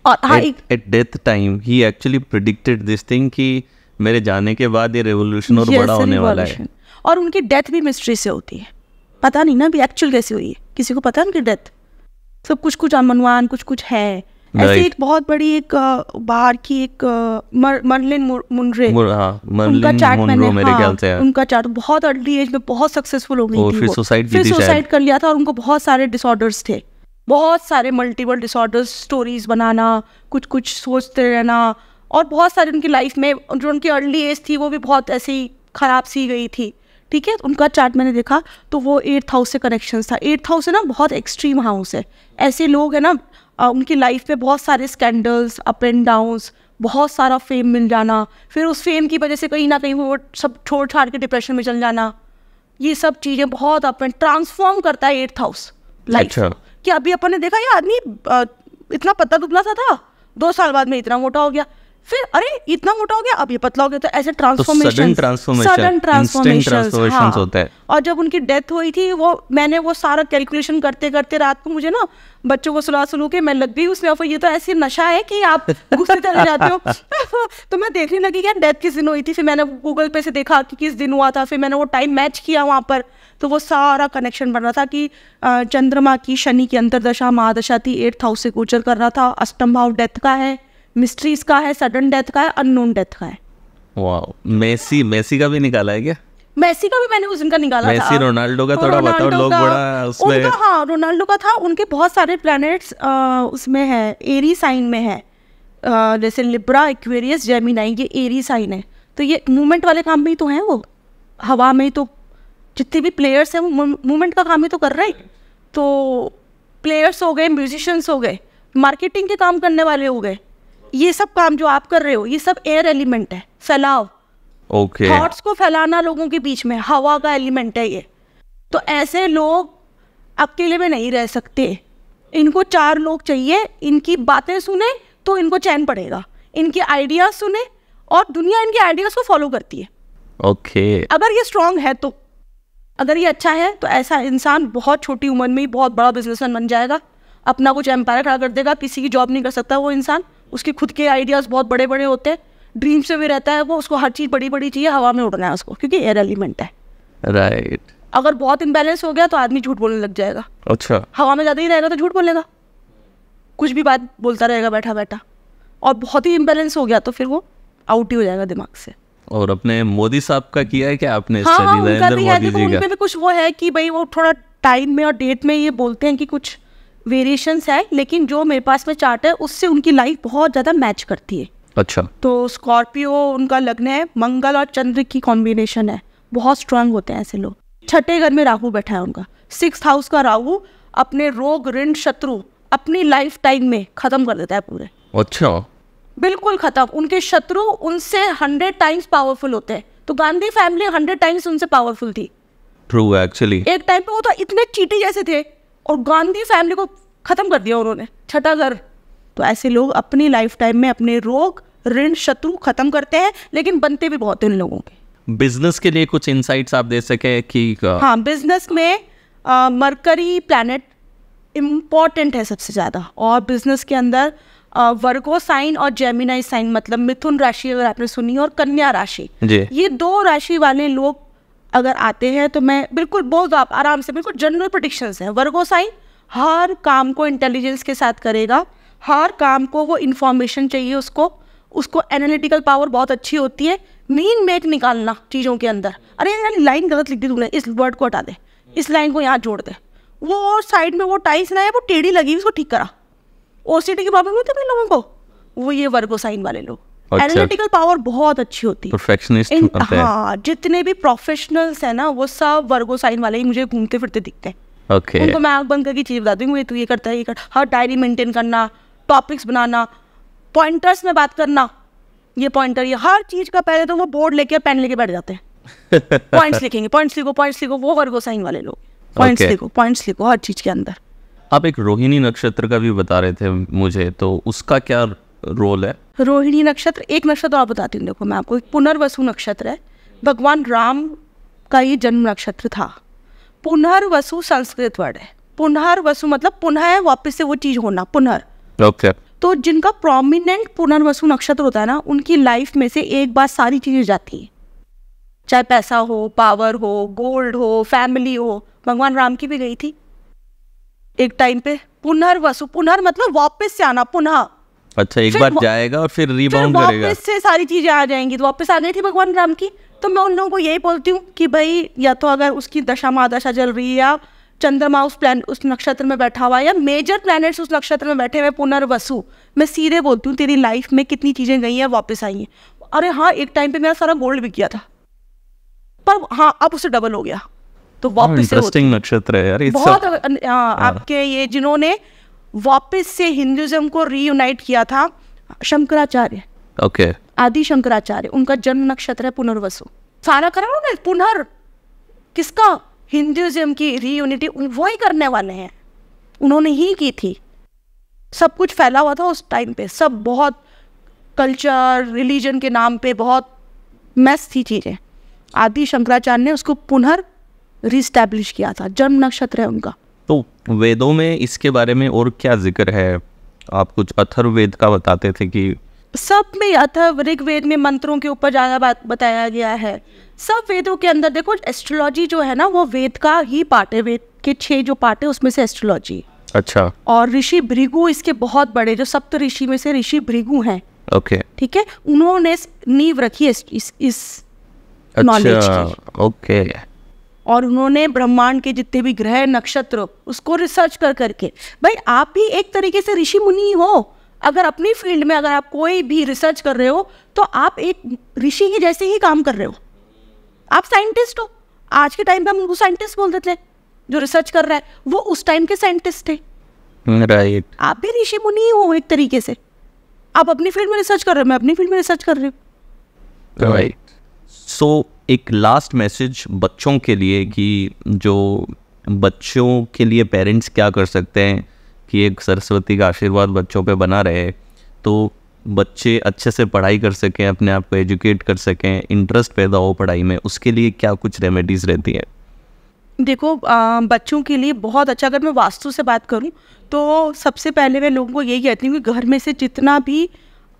और हाँ at, at death time he actually predicted this thing कि मेरे जाने के बाद ये रेवोल्यूशन और yes, बड़ा होने वाला है और उनकी डेथ भी मिस्ट्री से होती है पता नहीं ना भी एक्चुअल कैसे हुई है किसी को पता है उनकी डेथ सब कुछ कुछ अमनवान कुछ कुछ है ऐसे एक बहुत बड़ी एक बाहर की एक मरलिन मुनरे हाँ, उनका चार्ट मैंने मेरे हाँ, से हाँ। उनका चार्ट बहुत अर्ली एज में बहुत सक्सेसफुल हो गई थी फिर सुसाइड फिर सुसाइड कर लिया था और उनको बहुत सारे डिसऑर्डर्स थे बहुत सारे मल्टीपल डिसऑर्डर्स स्टोरीज बनाना कुछ कुछ सोचते रहना और बहुत सारे उनकी लाइफ में जो उनकी अर्ली एज थी वो भी बहुत ऐसी खराब सी गई थी ठीक है उनका चार्ट मैंने देखा तो वो एट्थ हाउस से कनेक्शन था एट्थ हाउस है ना बहुत एक्सट्रीम हाउस है ऐसे लोग हैं ना उनकी लाइफ में बहुत सारे स्कैंडल्स अप एंड डाउन्स बहुत सारा फेम मिल जाना फिर उस फेम की वजह से कहीं ना कहीं वो सब छोड़ छाड़ के डिप्रेशन में चल जाना ये सब चीज़ें बहुत अपन ट्रांसफॉर्म करता है एट्थ हाउस लाइफ क्या कि अभी अपन ने देखा ये आदमी इतना पत्ता दुबला सा था दो साल बाद में इतना मोटा हो गया फिर अरे इतना मोटा हो गया अब ये पतला हो गया तो ऐसे ट्रांसफॉर्मेशन सडन ट्रांसफॉर्मेशन होता है और जब उनकी डेथ हुई थी वो मैंने वो सारा कैलकुलेशन करते करते रात को मुझे ना बच्चों को सुला सुलू के मैं लग गई उसमें ये तो ऐसी नशा है कि आप गुस्से चले जाते हो तो मैं देखने लगी क्या डेथ किस दिन हुई थी फिर मैंने गूगल पे से देखा कि किस दिन हुआ था फिर मैंने वो टाइम मैच किया वहाँ पर तो वो सारा कनेक्शन बन रहा था कि चंद्रमा की शनि की अंतरदशा महादशा थी एट्थ हाउस से गोचर कर रहा था अष्टम भाव डेथ का है मिस्ट्रीज का है सडन डेथ का है अननोन डेथ का है वाओ मेसी मेसी का भी निकाला है क्या मेसी का भी मैंने उस दिन का निकाला मेसी था रोनाल्डो का थोड़ा बताओ लोग बड़ा उसमें उनका हाँ रोनाल्डो का था उनके बहुत सारे प्लैनेट्स उसमें है एरी साइन में है जैसे लिब्रा एक्वेरियस जेमिनाई ये एरी साइन है तो ये मूवमेंट वाले काम में तो हैं वो हवा में ही तो जितने भी प्लेयर्स हैं वो मूवमेंट का काम ही तो कर रहे हैं तो प्लेयर्स हो गए म्यूजिशंस हो गए मार्केटिंग के काम करने वाले हो गए ये सब काम जो आप कर रहे हो ये सब एयर एलिमेंट है फैलाव ओके okay. थॉट्स को फैलाना लोगों के बीच में हवा का एलिमेंट है ये तो ऐसे लोग अकेले में नहीं रह सकते इनको चार लोग चाहिए इनकी बातें सुने तो इनको चैन पड़ेगा इनके आइडियाज सुने और दुनिया इनके आइडियाज को फॉलो करती है ओके okay. अगर ये स्ट्रांग है तो अगर ये अच्छा है तो ऐसा इंसान बहुत छोटी उम्र में ही बहुत बड़ा बिजनेसमैन बन जाएगा अपना कुछ एम्पायर खड़ा कर देगा किसी की जॉब नहीं कर सकता वो इंसान उसके खुद के आइडियाज़ बहुत बड़े बड़े होते हैं ड्रीम से भी रहता है वो उसको हर चीज़ बड़ी बड़ी चाहिए हवा में उड़ना है उसको क्योंकि एयर एलिमेंट है राइट right. अगर बहुत इम्बेलेंस हो गया तो आदमी झूठ बोलने लग जाएगा अच्छा हवा में ज़्यादा ही रहेगा तो झूठ बोलेगा कुछ भी बात बोलता रहेगा बैठा बैठा और बहुत ही इम्बेलेंस हो गया तो फिर वो आउट ही हो जाएगा दिमाग से और अपने मोदी साहब का किया है क्या आपने हाँ, हाँ, उनका भी तो है देखो उनमें भी कुछ वो है कि भाई वो थोड़ा टाइम में और डेट में ये बोलते हैं कि कुछ वेरिएशंस है लेकिन जो मेरे पास में चार्ट है उससे उनकी लाइफ बहुत ज़्यादा मैच करती है अच्छा तो स्कॉर्पियो उनका लग्न है मंगल और चंद्र की कॉम्बिनेशन है बहुत स्ट्रांग होते हैं ऐसे लोग छठे घर में राहु बैठा है उनका सिक्स हाउस का राहु अपने रोग ऋण शत्रु अपनी लाइफ टाइम में ख़त्म कर देता है पूरे अच्छा बिल्कुल ख़त्म उनके शत्रु उनसे हंड्रेड टाइम्स पावरफुल होते हैं तो गांधी फैमिली हंड्रेड टाइम्स उनसे पावरफुल थी ट्रू एक्चुअली एक टाइम पे वो तो इतने चीटी जैसे थे और गांधी फैमिली को ख़त्म कर दिया उन्होंने छठा घर तो ऐसे लोग अपनी लाइफ टाइम में अपने रोग ऋण शत्रु ख़त्म करते हैं लेकिन बनते भी बहुत इन लोगों के बिजनेस के लिए कुछ इंसाइट्स आप दे सके कि हाँ बिजनेस में मरकरी प्लानट इम्पॉर्टेंट है सबसे ज़्यादा और बिजनेस के अंदर वर्गो साइन और जेमिनाई साइन मतलब मिथुन राशि अगर आपने सुनी और कन्या राशि ये दो राशि वाले लोग अगर आते हैं तो मैं बिल्कुल बहुत आप आराम से बिल्कुल जनरल प्रडिक्शंस है वर्गो साइन हर काम को इंटेलिजेंस के साथ करेगा हर काम को वो इन्फॉर्मेशन चाहिए उसको उसको एनालिटिकल पावर बहुत अच्छी होती है मीन मेक निकालना चीज़ों के अंदर अरे यार लाइन गलत लिख दी तूने इस वर्ड को हटा दे इस लाइन को यहाँ जोड़ दे वो और साइड में वो टाइल्स ना है वो टेढ़ी लगी उसको ठीक करा ओ की प्रॉब्लम होती है अपने लोगों को वो ये वर्गो साइन वाले लोग एनालिटिकल अच्छा। पावर बहुत अच्छी होती है हाँ जितने भी प्रोफेशनल्स है ना वो सब वर्गो साइन वाले ही मुझे घूमते फिरते दिखते हैं okay. उनको मैं आग बंद करके चीज बता दूंगी तू ये करता है ये कर हर डायरी मेंटेन करना टॉपिक्स बनाना पॉइंटर्स में बात करना ये पॉइंटर ये हर चीज का पहले तो वो बोर्ड लेके पेन लेके बैठ जाते हैं पॉइंट्स लिखेंगे पॉइंट्स लिखो पॉइंट्स लिखो वो वर्गो साइन वाले लोग पॉइंट्स लिखो पॉइंट्स लिखो हर चीज के अंदर आप एक रोहिणी नक्षत्र का भी बता रहे थे मुझे तो उसका क्या रोल है रोहिणी नक्षत्र एक नक्षत्र और तो बताती हूँ देखो मैं आपको एक पुनर्वसु नक्षत्र है भगवान राम का ये जन्म नक्षत्र था पुनर्वसु संस्कृत वर्ड है पुनर्वसु मतलब पुनः वापस से वो चीज होना पुनर् okay. तो जिनका प्रोमिनेंट पुनर्वसु नक्षत्र होता है ना उनकी लाइफ में से एक बार सारी चीजें जाती है चाहे पैसा हो पावर हो गोल्ड हो फैमिली हो भगवान राम की भी गई थी एक टाइम पे पुनर्वसु पुनर् मतलब वापस से आना पुनः अच्छा एक बार जाएगा और फिर रिबाउंड करेगा इससे सारी चीजें आ जाएंगी तो वापस आ गई थी भगवान राम की तो मैं उन लोगों को यही बोलती हूँ कि भाई या तो अगर उसकी दशा महादशा जल रही है या चंद्रमा उस प्लान उस नक्षत्र में बैठा हुआ है या मेजर प्लैनेट्स उस नक्षत्र में बैठे हुए पुनर्वसु मैं सीधे बोलती हूँ तेरी लाइफ में कितनी चीज़ें गई हैं वापस आई हैं अरे हाँ एक टाइम पे मेरा सारा गोल्ड बिक गया था पर हाँ अब उसे डबल हो गया तो हाँ, वापस इंटरेस्टिंग नक्षत्र है यार बहुत हाँ, हाँ। आपके ये जिन्होंने वापस से हिंदुज्म को रीयूनाइट किया था शंकराचार्य ओके okay. आदि शंकराचार्य उनका जन्म नक्षत्र है पुनर्वसु सारा करा ना पुनर् किसका हिंदुज्म की रीयूनिटी ही करने वाले हैं उन्होंने ही की थी सब कुछ फैला हुआ था उस टाइम पे सब बहुत कल्चर रिलीजन के नाम पे बहुत मैस थी चीज़ें आदि शंकराचार्य ने उसको पुनर् रिस्टैब्लिश किया था जन्म नक्षत्र है उनका तो वेदों में इसके बारे में और क्या जिक्र है आप कुछ अथर्ववेद का बताते थे कि सब में अथर्व ऋग्वेद में मंत्रों के ऊपर ज़्यादा बात बताया गया है सब वेदों के अंदर देखो एस्ट्रोलॉजी जो है ना वो वेद का ही पार्ट है वेद के छह जो पार्ट है उसमें से एस्ट्रोलॉजी अच्छा और ऋषि भृगु इसके बहुत बड़े जो सप्त तो ऋषि में से ऋषि भृगु हैं ओके okay. ठीक है उन्होंने नींव रखी है इस इस, इस अच्छा, नॉलेज ओके okay. और उन्होंने ब्रह्मांड के जितने भी ग्रह नक्षत्र उसको रिसर्च कर करके भाई आप भी एक तरीके से ऋषि मुनि हो अगर अपनी फील्ड में अगर आप कोई भी रिसर्च कर रहे हो तो आप एक ऋषि के जैसे ही काम कर रहे हो आप साइंटिस्ट हो आज के टाइम पे हम उनको साइंटिस्ट बोल देते जो रिसर्च कर रहा है वो उस टाइम के साइंटिस्ट थे राइट right. आप भी ऋषि मुनि हो एक तरीके से आप अपनी फील्ड में रिसर्च कर रहे हो मैं अपनी फील्ड में रिसर्च कर रही हूँ right. सो so, एक लास्ट मैसेज बच्चों के लिए कि जो बच्चों के लिए पेरेंट्स क्या कर सकते हैं कि एक सरस्वती का आशीर्वाद बच्चों पे बना रहे तो बच्चे अच्छे से पढ़ाई कर सकें अपने आप को एजुकेट कर सकें इंटरेस्ट पैदा हो पढ़ाई में उसके लिए क्या कुछ रेमेडीज़ रहती है देखो आ, बच्चों के लिए बहुत अच्छा अगर मैं वास्तु से बात करूं तो सबसे पहले मैं लोगों को यही कहती हूँ कि घर में से जितना भी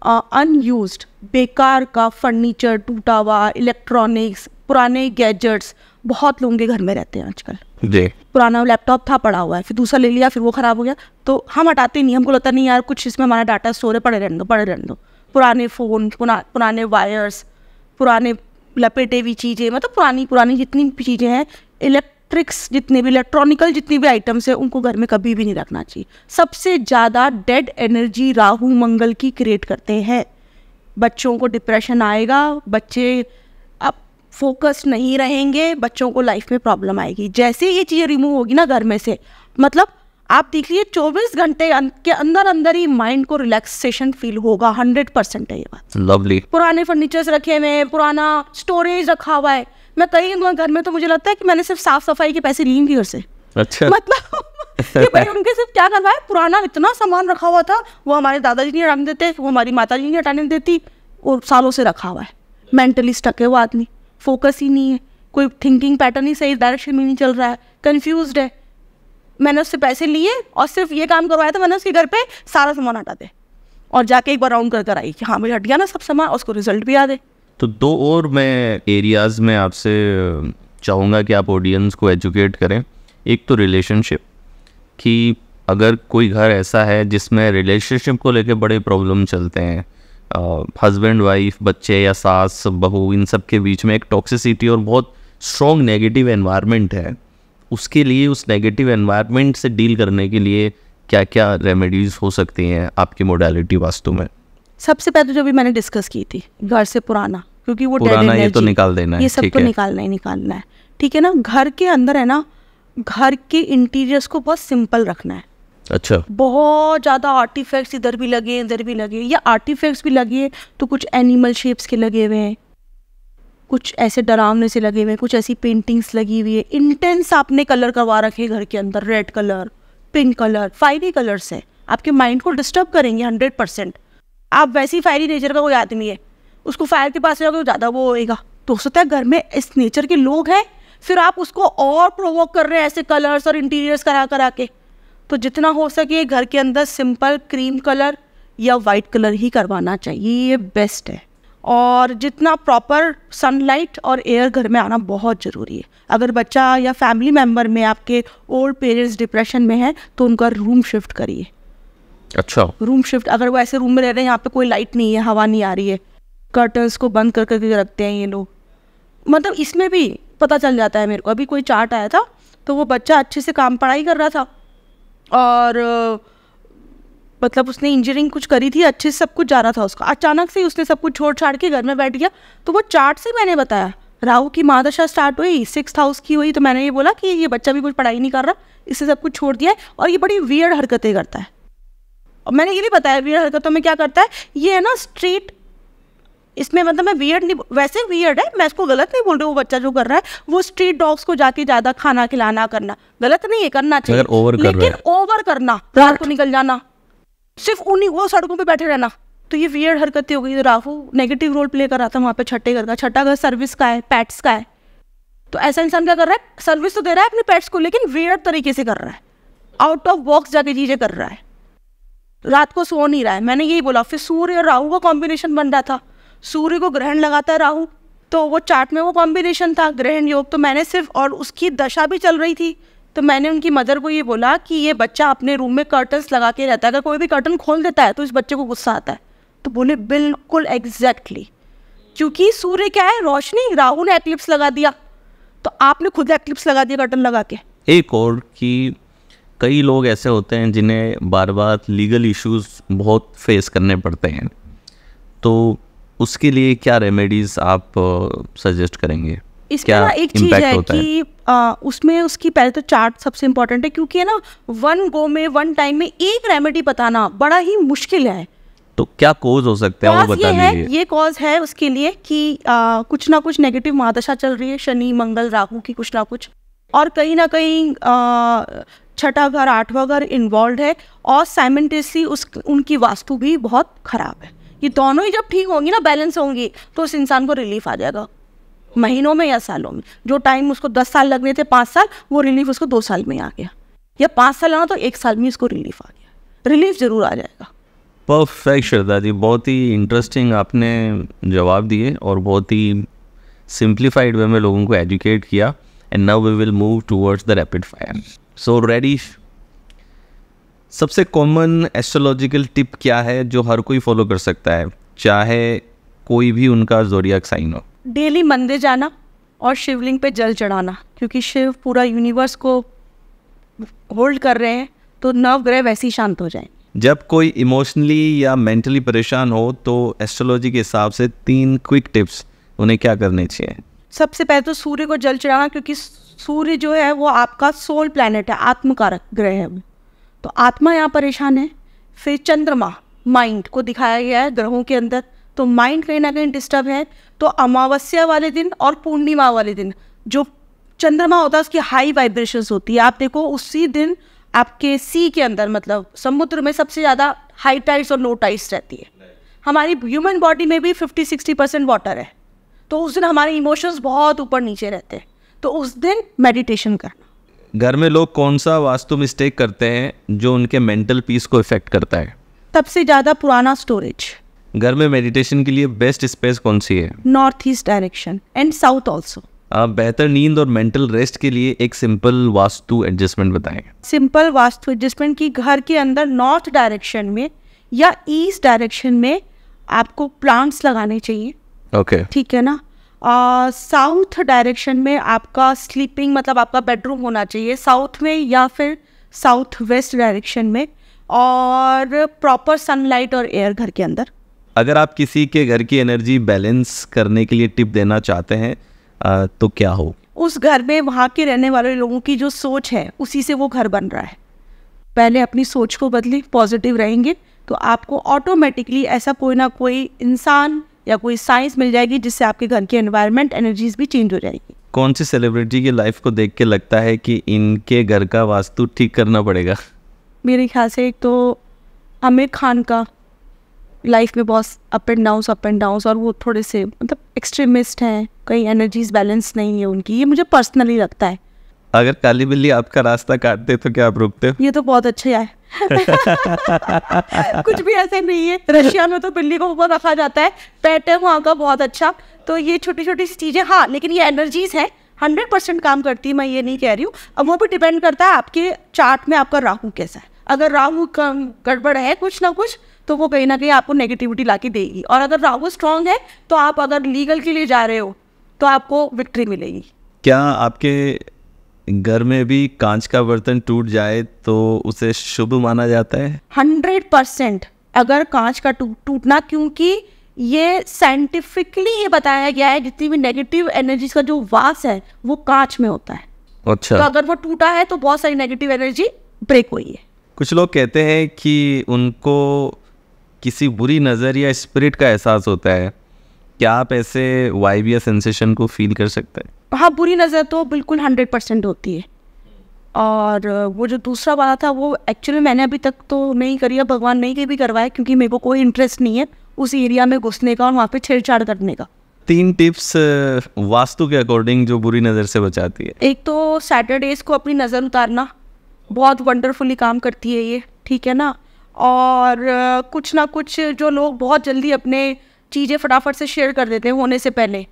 अनयूज्ड बेकार का फर्नीचर टूटा हुआ इलेक्ट्रॉनिक्स पुराने गैजेट्स बहुत लोगों के घर में रहते हैं आजकल जी पुराना लैपटॉप था पड़ा हुआ है फिर दूसरा ले लिया फिर वो ख़राब हो गया तो हम हटाते नहीं हमको लगता नहीं यार कुछ इसमें हमारा डाटा स्टोर है पड़े रहने दो पड़े रहने दो पुराने फ़ोन पुरा, पुराने वायर्स पुराने लपेटे हुई चीज़ें मतलब पुरानी पुरानी जितनी भी चीज़ें हैं इलेक्ट इलेक्ट्रिक्स जितने भी इलेक्ट्रॉनिकल जितनी भी आइटम्स है उनको घर में कभी भी नहीं रखना चाहिए सबसे ज़्यादा डेड एनर्जी राहु मंगल की क्रिएट करते हैं बच्चों को डिप्रेशन आएगा बच्चे अब फोकस नहीं रहेंगे बच्चों को लाइफ में प्रॉब्लम आएगी जैसे ये चीज़ रिमूव होगी ना घर में से मतलब आप देख लीजिए चौबीस घंटे अं-, के अंदर अंदर ही माइंड को रिलैक्सेशन फील होगा हंड्रेड परसेंट है ये बात लवली पुराने फर्नीचर्स रखे हुए हैं पुराना स्टोरेज रखा हुआ है मैं कहीं घर में तो मुझे लगता है कि मैंने सिर्फ साफ सफाई के पैसे लिए घर से अच्छा मतलब कि भाई उनके सिर्फ क्या करवाए पुराना इतना सामान रखा हुआ था वो हमारे दादाजी ने हटाने देते वो हमारी माता जी ने हटाने देती और सालों से रखा हुआ है मेंटली स्टक है वो आदमी फोकस ही नहीं है कोई थिंकिंग पैटर्न ही सही डायरेक्शन में नहीं चल रहा है कन्फ्यूज है मैंने उससे पैसे लिए और सिर्फ ये काम करवाया था मैंने उसके घर पे सारा सामान हटा दे और जाके एक बार राउंड कर कर आई कि हाँ मुझे हट गया ना सब सामान उसको रिजल्ट भी आ दे तो दो और मैं एरियाज़ में आपसे चाहूँगा कि आप ऑडियंस को एजुकेट करें एक तो रिलेशनशिप कि अगर कोई घर ऐसा है जिसमें रिलेशनशिप को लेकर बड़े प्रॉब्लम चलते हैं हस्बैंड वाइफ बच्चे या सास बहू इन सब के बीच में एक टॉक्सिसिटी और बहुत स्ट्रॉन्ग नेगेटिव एनवायरनमेंट है उसके लिए उस नेगेटिव एनवायरनमेंट से डील करने के लिए क्या क्या रेमेडीज़ हो सकती हैं आपकी मोडालिटी वास्तु में सबसे पहले तो जो भी मैंने डिस्कस की थी घर से पुराना क्योंकि वो पुराना ये तो निकाल देना ये सब तो निकालना ही निकालना है ठीक है ना घर के अंदर है ना घर के इंटीरियर्स को बहुत सिंपल रखना है अच्छा बहुत ज़्यादा आर्टिफैक्ट्स इधर भी लगे इधर भी लगे या आर्टिफैक्ट्स भी लगे तो कुछ एनिमल शेप्स के लगे हुए हैं कुछ ऐसे डरावने से लगे हुए हैं कुछ ऐसी पेंटिंग्स लगी हुई है इंटेंस आपने कलर करवा रखे घर के अंदर red colour pink colour five ही कलर्स है आपके माइंड को डिस्टर्ब करेंगे हंड्रेड परसेंट आप वैसे ही फायरी नेचर का कोई आदमी है उसको फायर के पास जाओगे तो ज़्यादा वो होएगा तो हो सकता है घर में इस नेचर के लोग हैं फिर आप उसको और प्रोवोक कर रहे हैं ऐसे कलर्स और इंटीरियर्स करा करा के तो जितना हो सके घर के अंदर सिंपल क्रीम कलर या वाइट कलर ही करवाना चाहिए ये बेस्ट है और जितना प्रॉपर सनलाइट और एयर घर में आना बहुत ज़रूरी है अगर बच्चा या फैमिली मेम्बर में आपके ओल्ड पेरेंट्स डिप्रेशन में है तो उनका रूम शिफ्ट करिए अच्छा रूम शिफ्ट अगर वो ऐसे रूम में रह रहे हैं यहाँ पे कोई लाइट नहीं है हवा नहीं आ रही है कर्टन्स को बंद कर करके रखते हैं ये लोग मतलब इसमें भी पता चल जाता है मेरे को अभी कोई चार्ट आया था तो वो बच्चा अच्छे से काम पढ़ाई कर रहा था और मतलब उसने इंजीनियरिंग कुछ करी थी अच्छे से सब कुछ जा रहा था उसका अचानक से उसने सब कुछ छोड़ छाड़ के घर में बैठ गया तो वो चार्ट से मैंने बताया राहु की महादशा स्टार्ट हुई सिक्स हाउस की हुई तो मैंने ये बोला कि ये बच्चा भी कुछ पढ़ाई नहीं कर रहा इससे सब कुछ छोड़ दिया है और ये बड़ी वियर्ड हरकतें करता है और मैंने ये भी बताया वियर हरकतों में क्या करता है ये है ना स्ट्रीट इसमें मतलब मैं वियर्ड नहीं वैसे वियर्ड है मैं इसको गलत नहीं बोल रही हूँ वो बच्चा जो कर रहा है वो स्ट्रीट डॉग्स को जाके ज़्यादा खाना खिलाना करना गलत नहीं है करना चाहिए ओवर कर लेकिन ओवर करना रात को निकल जाना सिर्फ उन्हीं वो सड़कों पर बैठे रहना तो ये वियर्ड हरकतें हो गई राहू नेगेटिव रोल प्ले कर रहा था वहाँ पे छठे घर का छठा घर सर्विस का है पैट्स का है तो ऐसा इंसान क्या कर रहा है सर्विस तो दे रहा है अपने पैट्स को लेकिन वियर्ड तरीके से कर रहा है आउट ऑफ बॉक्स जाके चीज़ें कर रहा है रात को सो नहीं रहा है मैंने यही बोला फिर सूर्य और राहु का कॉम्बिनेशन बन रहा था सूर्य को ग्रहण लगाता है राहु तो वो चार्ट में वो कॉम्बिनेशन था ग्रहण योग तो मैंने सिर्फ और उसकी दशा भी चल रही थी तो मैंने उनकी मदर को ये बोला कि ये बच्चा अपने रूम में कर्टन्स लगा के रहता है अगर कोई भी कर्टन खोल देता है तो इस बच्चे को गुस्सा आता है तो बोले बिल्कुल एग्जैक्टली क्योंकि सूर्य क्या है रोशनी राहु ने एक्लिप्स लगा दिया तो आपने खुद एक्लिप्स लगा दिया कर्टन लगा के एक और की कई लोग ऐसे होते हैं जिन्हें बार बार लीगल इश्यूज बहुत फेस करने पड़ते हैं तो उसके लिए क्या रेमेडीज आप सजेस्ट करेंगे इसका अलावा एक चीज है कि आ, उसमें उसकी पहले तो चार्ट सबसे इम्पोर्टेंट है क्योंकि है ना वन गो में वन टाइम में एक रेमेडी बताना बड़ा ही मुश्किल है तो क्या कॉज हो सकते हैं वो बता दीजिए ये कॉज है उसके लिए कि आ, कुछ ना कुछ नेगेटिव महादशा चल रही है शनि मंगल राहु की कुछ ना कुछ और कहीं ना कहीं छठा घर आठवा घर इन्वॉल्व है और साइमेंटेसली उस उनकी वास्तु भी बहुत ख़राब है ये दोनों ही जब ठीक होंगी ना बैलेंस होंगी तो उस इंसान को रिलीफ आ जाएगा महीनों में या सालों में जो टाइम उसको दस साल लगने थे पाँच साल वो रिलीफ उसको दो साल में आ गया या पाँच साल आना तो एक साल में इसको रिलीफ आ गया रिलीफ ज़रूर आ जाएगा परफेक्ट श्रद्धा जी बहुत ही इंटरेस्टिंग आपने जवाब दिए और बहुत ही सिंप्लीफाइड वे में लोगों को एजुकेट किया and now we will move towards the rapid fire so radish सबसे कॉमन एस्ट्रोलॉजिकल टिप क्या है जो हर कोई फॉलो कर सकता है चाहे कोई भी उनका जोरिया साइन हो डेली मंदिर जाना और शिवलिंग पे जल चढ़ाना क्योंकि शिव पूरा यूनिवर्स को होल्ड कर रहे हैं तो नव ग्रह वैसे ही शांत हो जाए जब कोई इमोशनली या मेंटली परेशान हो तो एस्ट्रोलॉजी के हिसाब से तीन क्विक टिप्स उन्हें क्या करने चाहिए सबसे पहले तो सूर्य को जल चढ़ाना क्योंकि सूर्य जो है वो आपका सोल प्लानट है आत्मकारक ग्रह है तो आत्मा यहाँ परेशान है फिर चंद्रमा माइंड को दिखाया गया है ग्रहों के अंदर तो माइंड कहीं ना कहीं डिस्टर्ब है तो अमावस्या वाले दिन और पूर्णिमा वाले दिन जो चंद्रमा होता है उसकी हाई वाइब्रेशन होती है आप देखो उसी दिन आपके सी के अंदर मतलब समुद्र में सबसे ज़्यादा हाई टाइड्स और लो टाइड्स रहती है हमारी ह्यूमन बॉडी में भी फिफ्टी सिक्सटी परसेंट वाटर है तो उस दिन हमारे इमोशंस बहुत ऊपर नीचे रहते हैं तो उस दिन मेडिटेशन करना घर में लोग कौन सा वास्तु मिस्टेक करते हैं जो उनके मेंटल पीस को इफेक्ट करता है सबसे ज़्यादा पुराना स्टोरेज घर में मेडिटेशन के लिए बेस्ट स्पेस कौन सी है north east direction and south also आप बेहतर नींद और मेंटल रेस्ट के लिए एक सिंपल वास्तु एडजस्टमेंट बताएं सिंपल वास्तु एडजस्टमेंट की घर के अंदर नॉर्थ डायरेक्शन में या ईस्ट डायरेक्शन में आपको प्लांट्स लगाने चाहिए ओके okay. ठीक है ना साउथ डायरेक्शन में आपका स्लीपिंग मतलब आपका बेडरूम होना चाहिए साउथ में या फिर साउथ वेस्ट डायरेक्शन में और प्रॉपर सनलाइट और एयर घर के अंदर अगर आप किसी के घर की एनर्जी बैलेंस करने के लिए टिप देना चाहते हैं तो क्या हो उस घर में वहाँ के रहने वाले लोगों की जो सोच है उसी से वो घर बन रहा है पहले अपनी सोच को बदले पॉजिटिव रहेंगे तो आपको ऑटोमेटिकली ऐसा कोई ना कोई इंसान या कोई साइंस मिल जाएगी जिससे आपके घर की एनवायरनमेंट एनर्जीज भी चेंज हो जाएगी कौन सी सेलिब्रिटी की लाइफ को देख के लगता है कि इनके घर का वास्तु ठीक करना पड़ेगा मेरे ख्याल से एक तो आमिर खान का लाइफ में बहुत up and down up and downs और वो थोड़े से मतलब एक्सट्रीमिस्ट हैं कहीं एनर्जीज बैलेंस नहीं है उनकी ये मुझे पर्सनली लगता है अगर काली बिल्ली आपका रास्ता काटते तो क्या आप रुकते हो ये तो बहुत अच्छा है कुछ भी ऐसे नहीं है रशिया में तो बिल्ली को ऊपर रखा जाता है पेट है वहाँ का बहुत अच्छा तो ये छोटी छोटी सी चीज़ें हाँ लेकिन ये एनर्जीज हैं हंड्रेड परसेंट काम करती है मैं ये नहीं कह रही हूँ अब वो भी डिपेंड करता है आपके चार्ट में आपका राहु कैसा है अगर राहु कम गड़बड़ है कुछ ना कुछ तो वो कहीं ना कहीं आपको नेगेटिविटी ला के देगी और अगर राहु स्ट्रांग है तो आप अगर लीगल के लिए जा रहे हो तो आपको विक्ट्री मिलेगी क्या आपके घर में भी कांच का बर्तन टूट जाए तो उसे शुभ माना जाता है हंड्रेड परसेंट अगर कांच का टूटना क्योंकि ये साइंटिफिकली ये बताया गया है जितनी भी नेगेटिव एनर्जीज का जो वास है वो कांच में होता है अच्छा तो अगर वो टूटा है तो बहुत सारी नेगेटिव एनर्जी ब्रेक हुई है कुछ लोग कहते हैं कि उनको किसी बुरी नज़र या स्पिरिट का एहसास होता है क्या आप ऐसे वाइबिया सेंसेशन को फील कर सकते हैं हाँ बुरी नज़र तो बिल्कुल हंड्रेड परसेंट होती है और वो जो दूसरा वाला था वो एक्चुअली मैंने अभी तक तो नहीं करी है भगवान नहीं के भी करवाया क्योंकि मेरे को कोई इंटरेस्ट नहीं है उस एरिया में घुसने का और वहाँ पे छेड़छाड़ करने का तीन टिप्स uh, वास्तु के अकॉर्डिंग जो बुरी नज़र से बचाती है एक तो सैटरडेज को अपनी नज़र उतारना बहुत वंडरफुली काम करती है ये ठीक है ना और uh, कुछ ना कुछ जो लोग बहुत जल्दी अपने चीज़ें फटाफट से शेयर कर देते हैं होने से पहले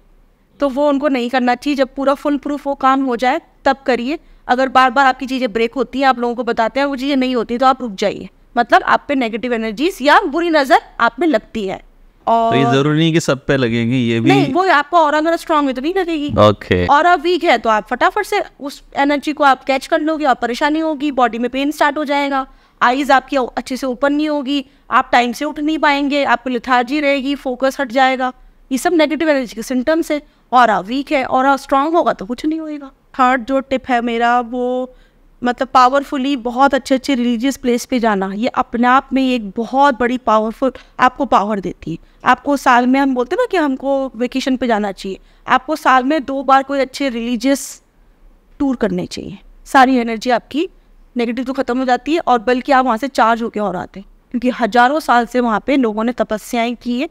तो वो उनको नहीं करना चाहिए जब पूरा फुल प्रूफ वो काम हो जाए तब करिए अगर बार बार आपकी चीज़ें ब्रेक होती हैं आप लोगों को बताते हैं वो चीज़ें नहीं होती तो आप रुक जाइए मतलब आप पे नेगेटिव एनर्जीज या बुरी नज़र आप में लगती है और तो ये जरूरी नहीं कि सब पे लगेगी ये भी नहीं वो आपको और अगर स्ट्रांग है तो नहीं लगेगी ओके और आप वीक है तो आप फटाफट से उस एनर्जी को आप कैच कर लोगे और परेशानी होगी बॉडी में पेन स्टार्ट हो जाएगा आइज़ आपकी अच्छे से ओपन नहीं होगी आप टाइम से उठ नहीं पाएंगे आपको लिथार्जी रहेगी फोकस हट जाएगा ये सब नेगेटिव एनर्जी के सिम्टम्स है और वीक है और स्ट्रांग होगा तो कुछ नहीं होएगा थर्ड जो टिप है मेरा वो मतलब पावरफुली बहुत अच्छे अच्छे रिलीजियस प्लेस पे जाना ये अपने आप में एक बहुत बड़ी पावरफुल आपको पावर देती है आपको साल में हम बोलते हैं ना कि हमको वेकेशन पे जाना चाहिए आपको साल में दो बार कोई अच्छे रिलीजियस टूर करने चाहिए सारी एनर्जी आपकी नेगेटिव तो ख़त्म हो जाती है और बल्कि आप वहाँ से चार्ज होकर और आते हैं क्योंकि हज़ारों साल से वहाँ पे लोगों ने तपस्याएं की है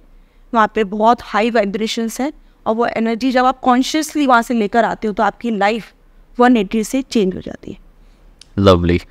वहाँ पे बहुत हाई वाइब्रेशन है और वो एनर्जी जब आप कॉन्शियसली वहाँ से लेकर आते हो तो आपकी लाइफ वन से चेंज हो जाती है लवली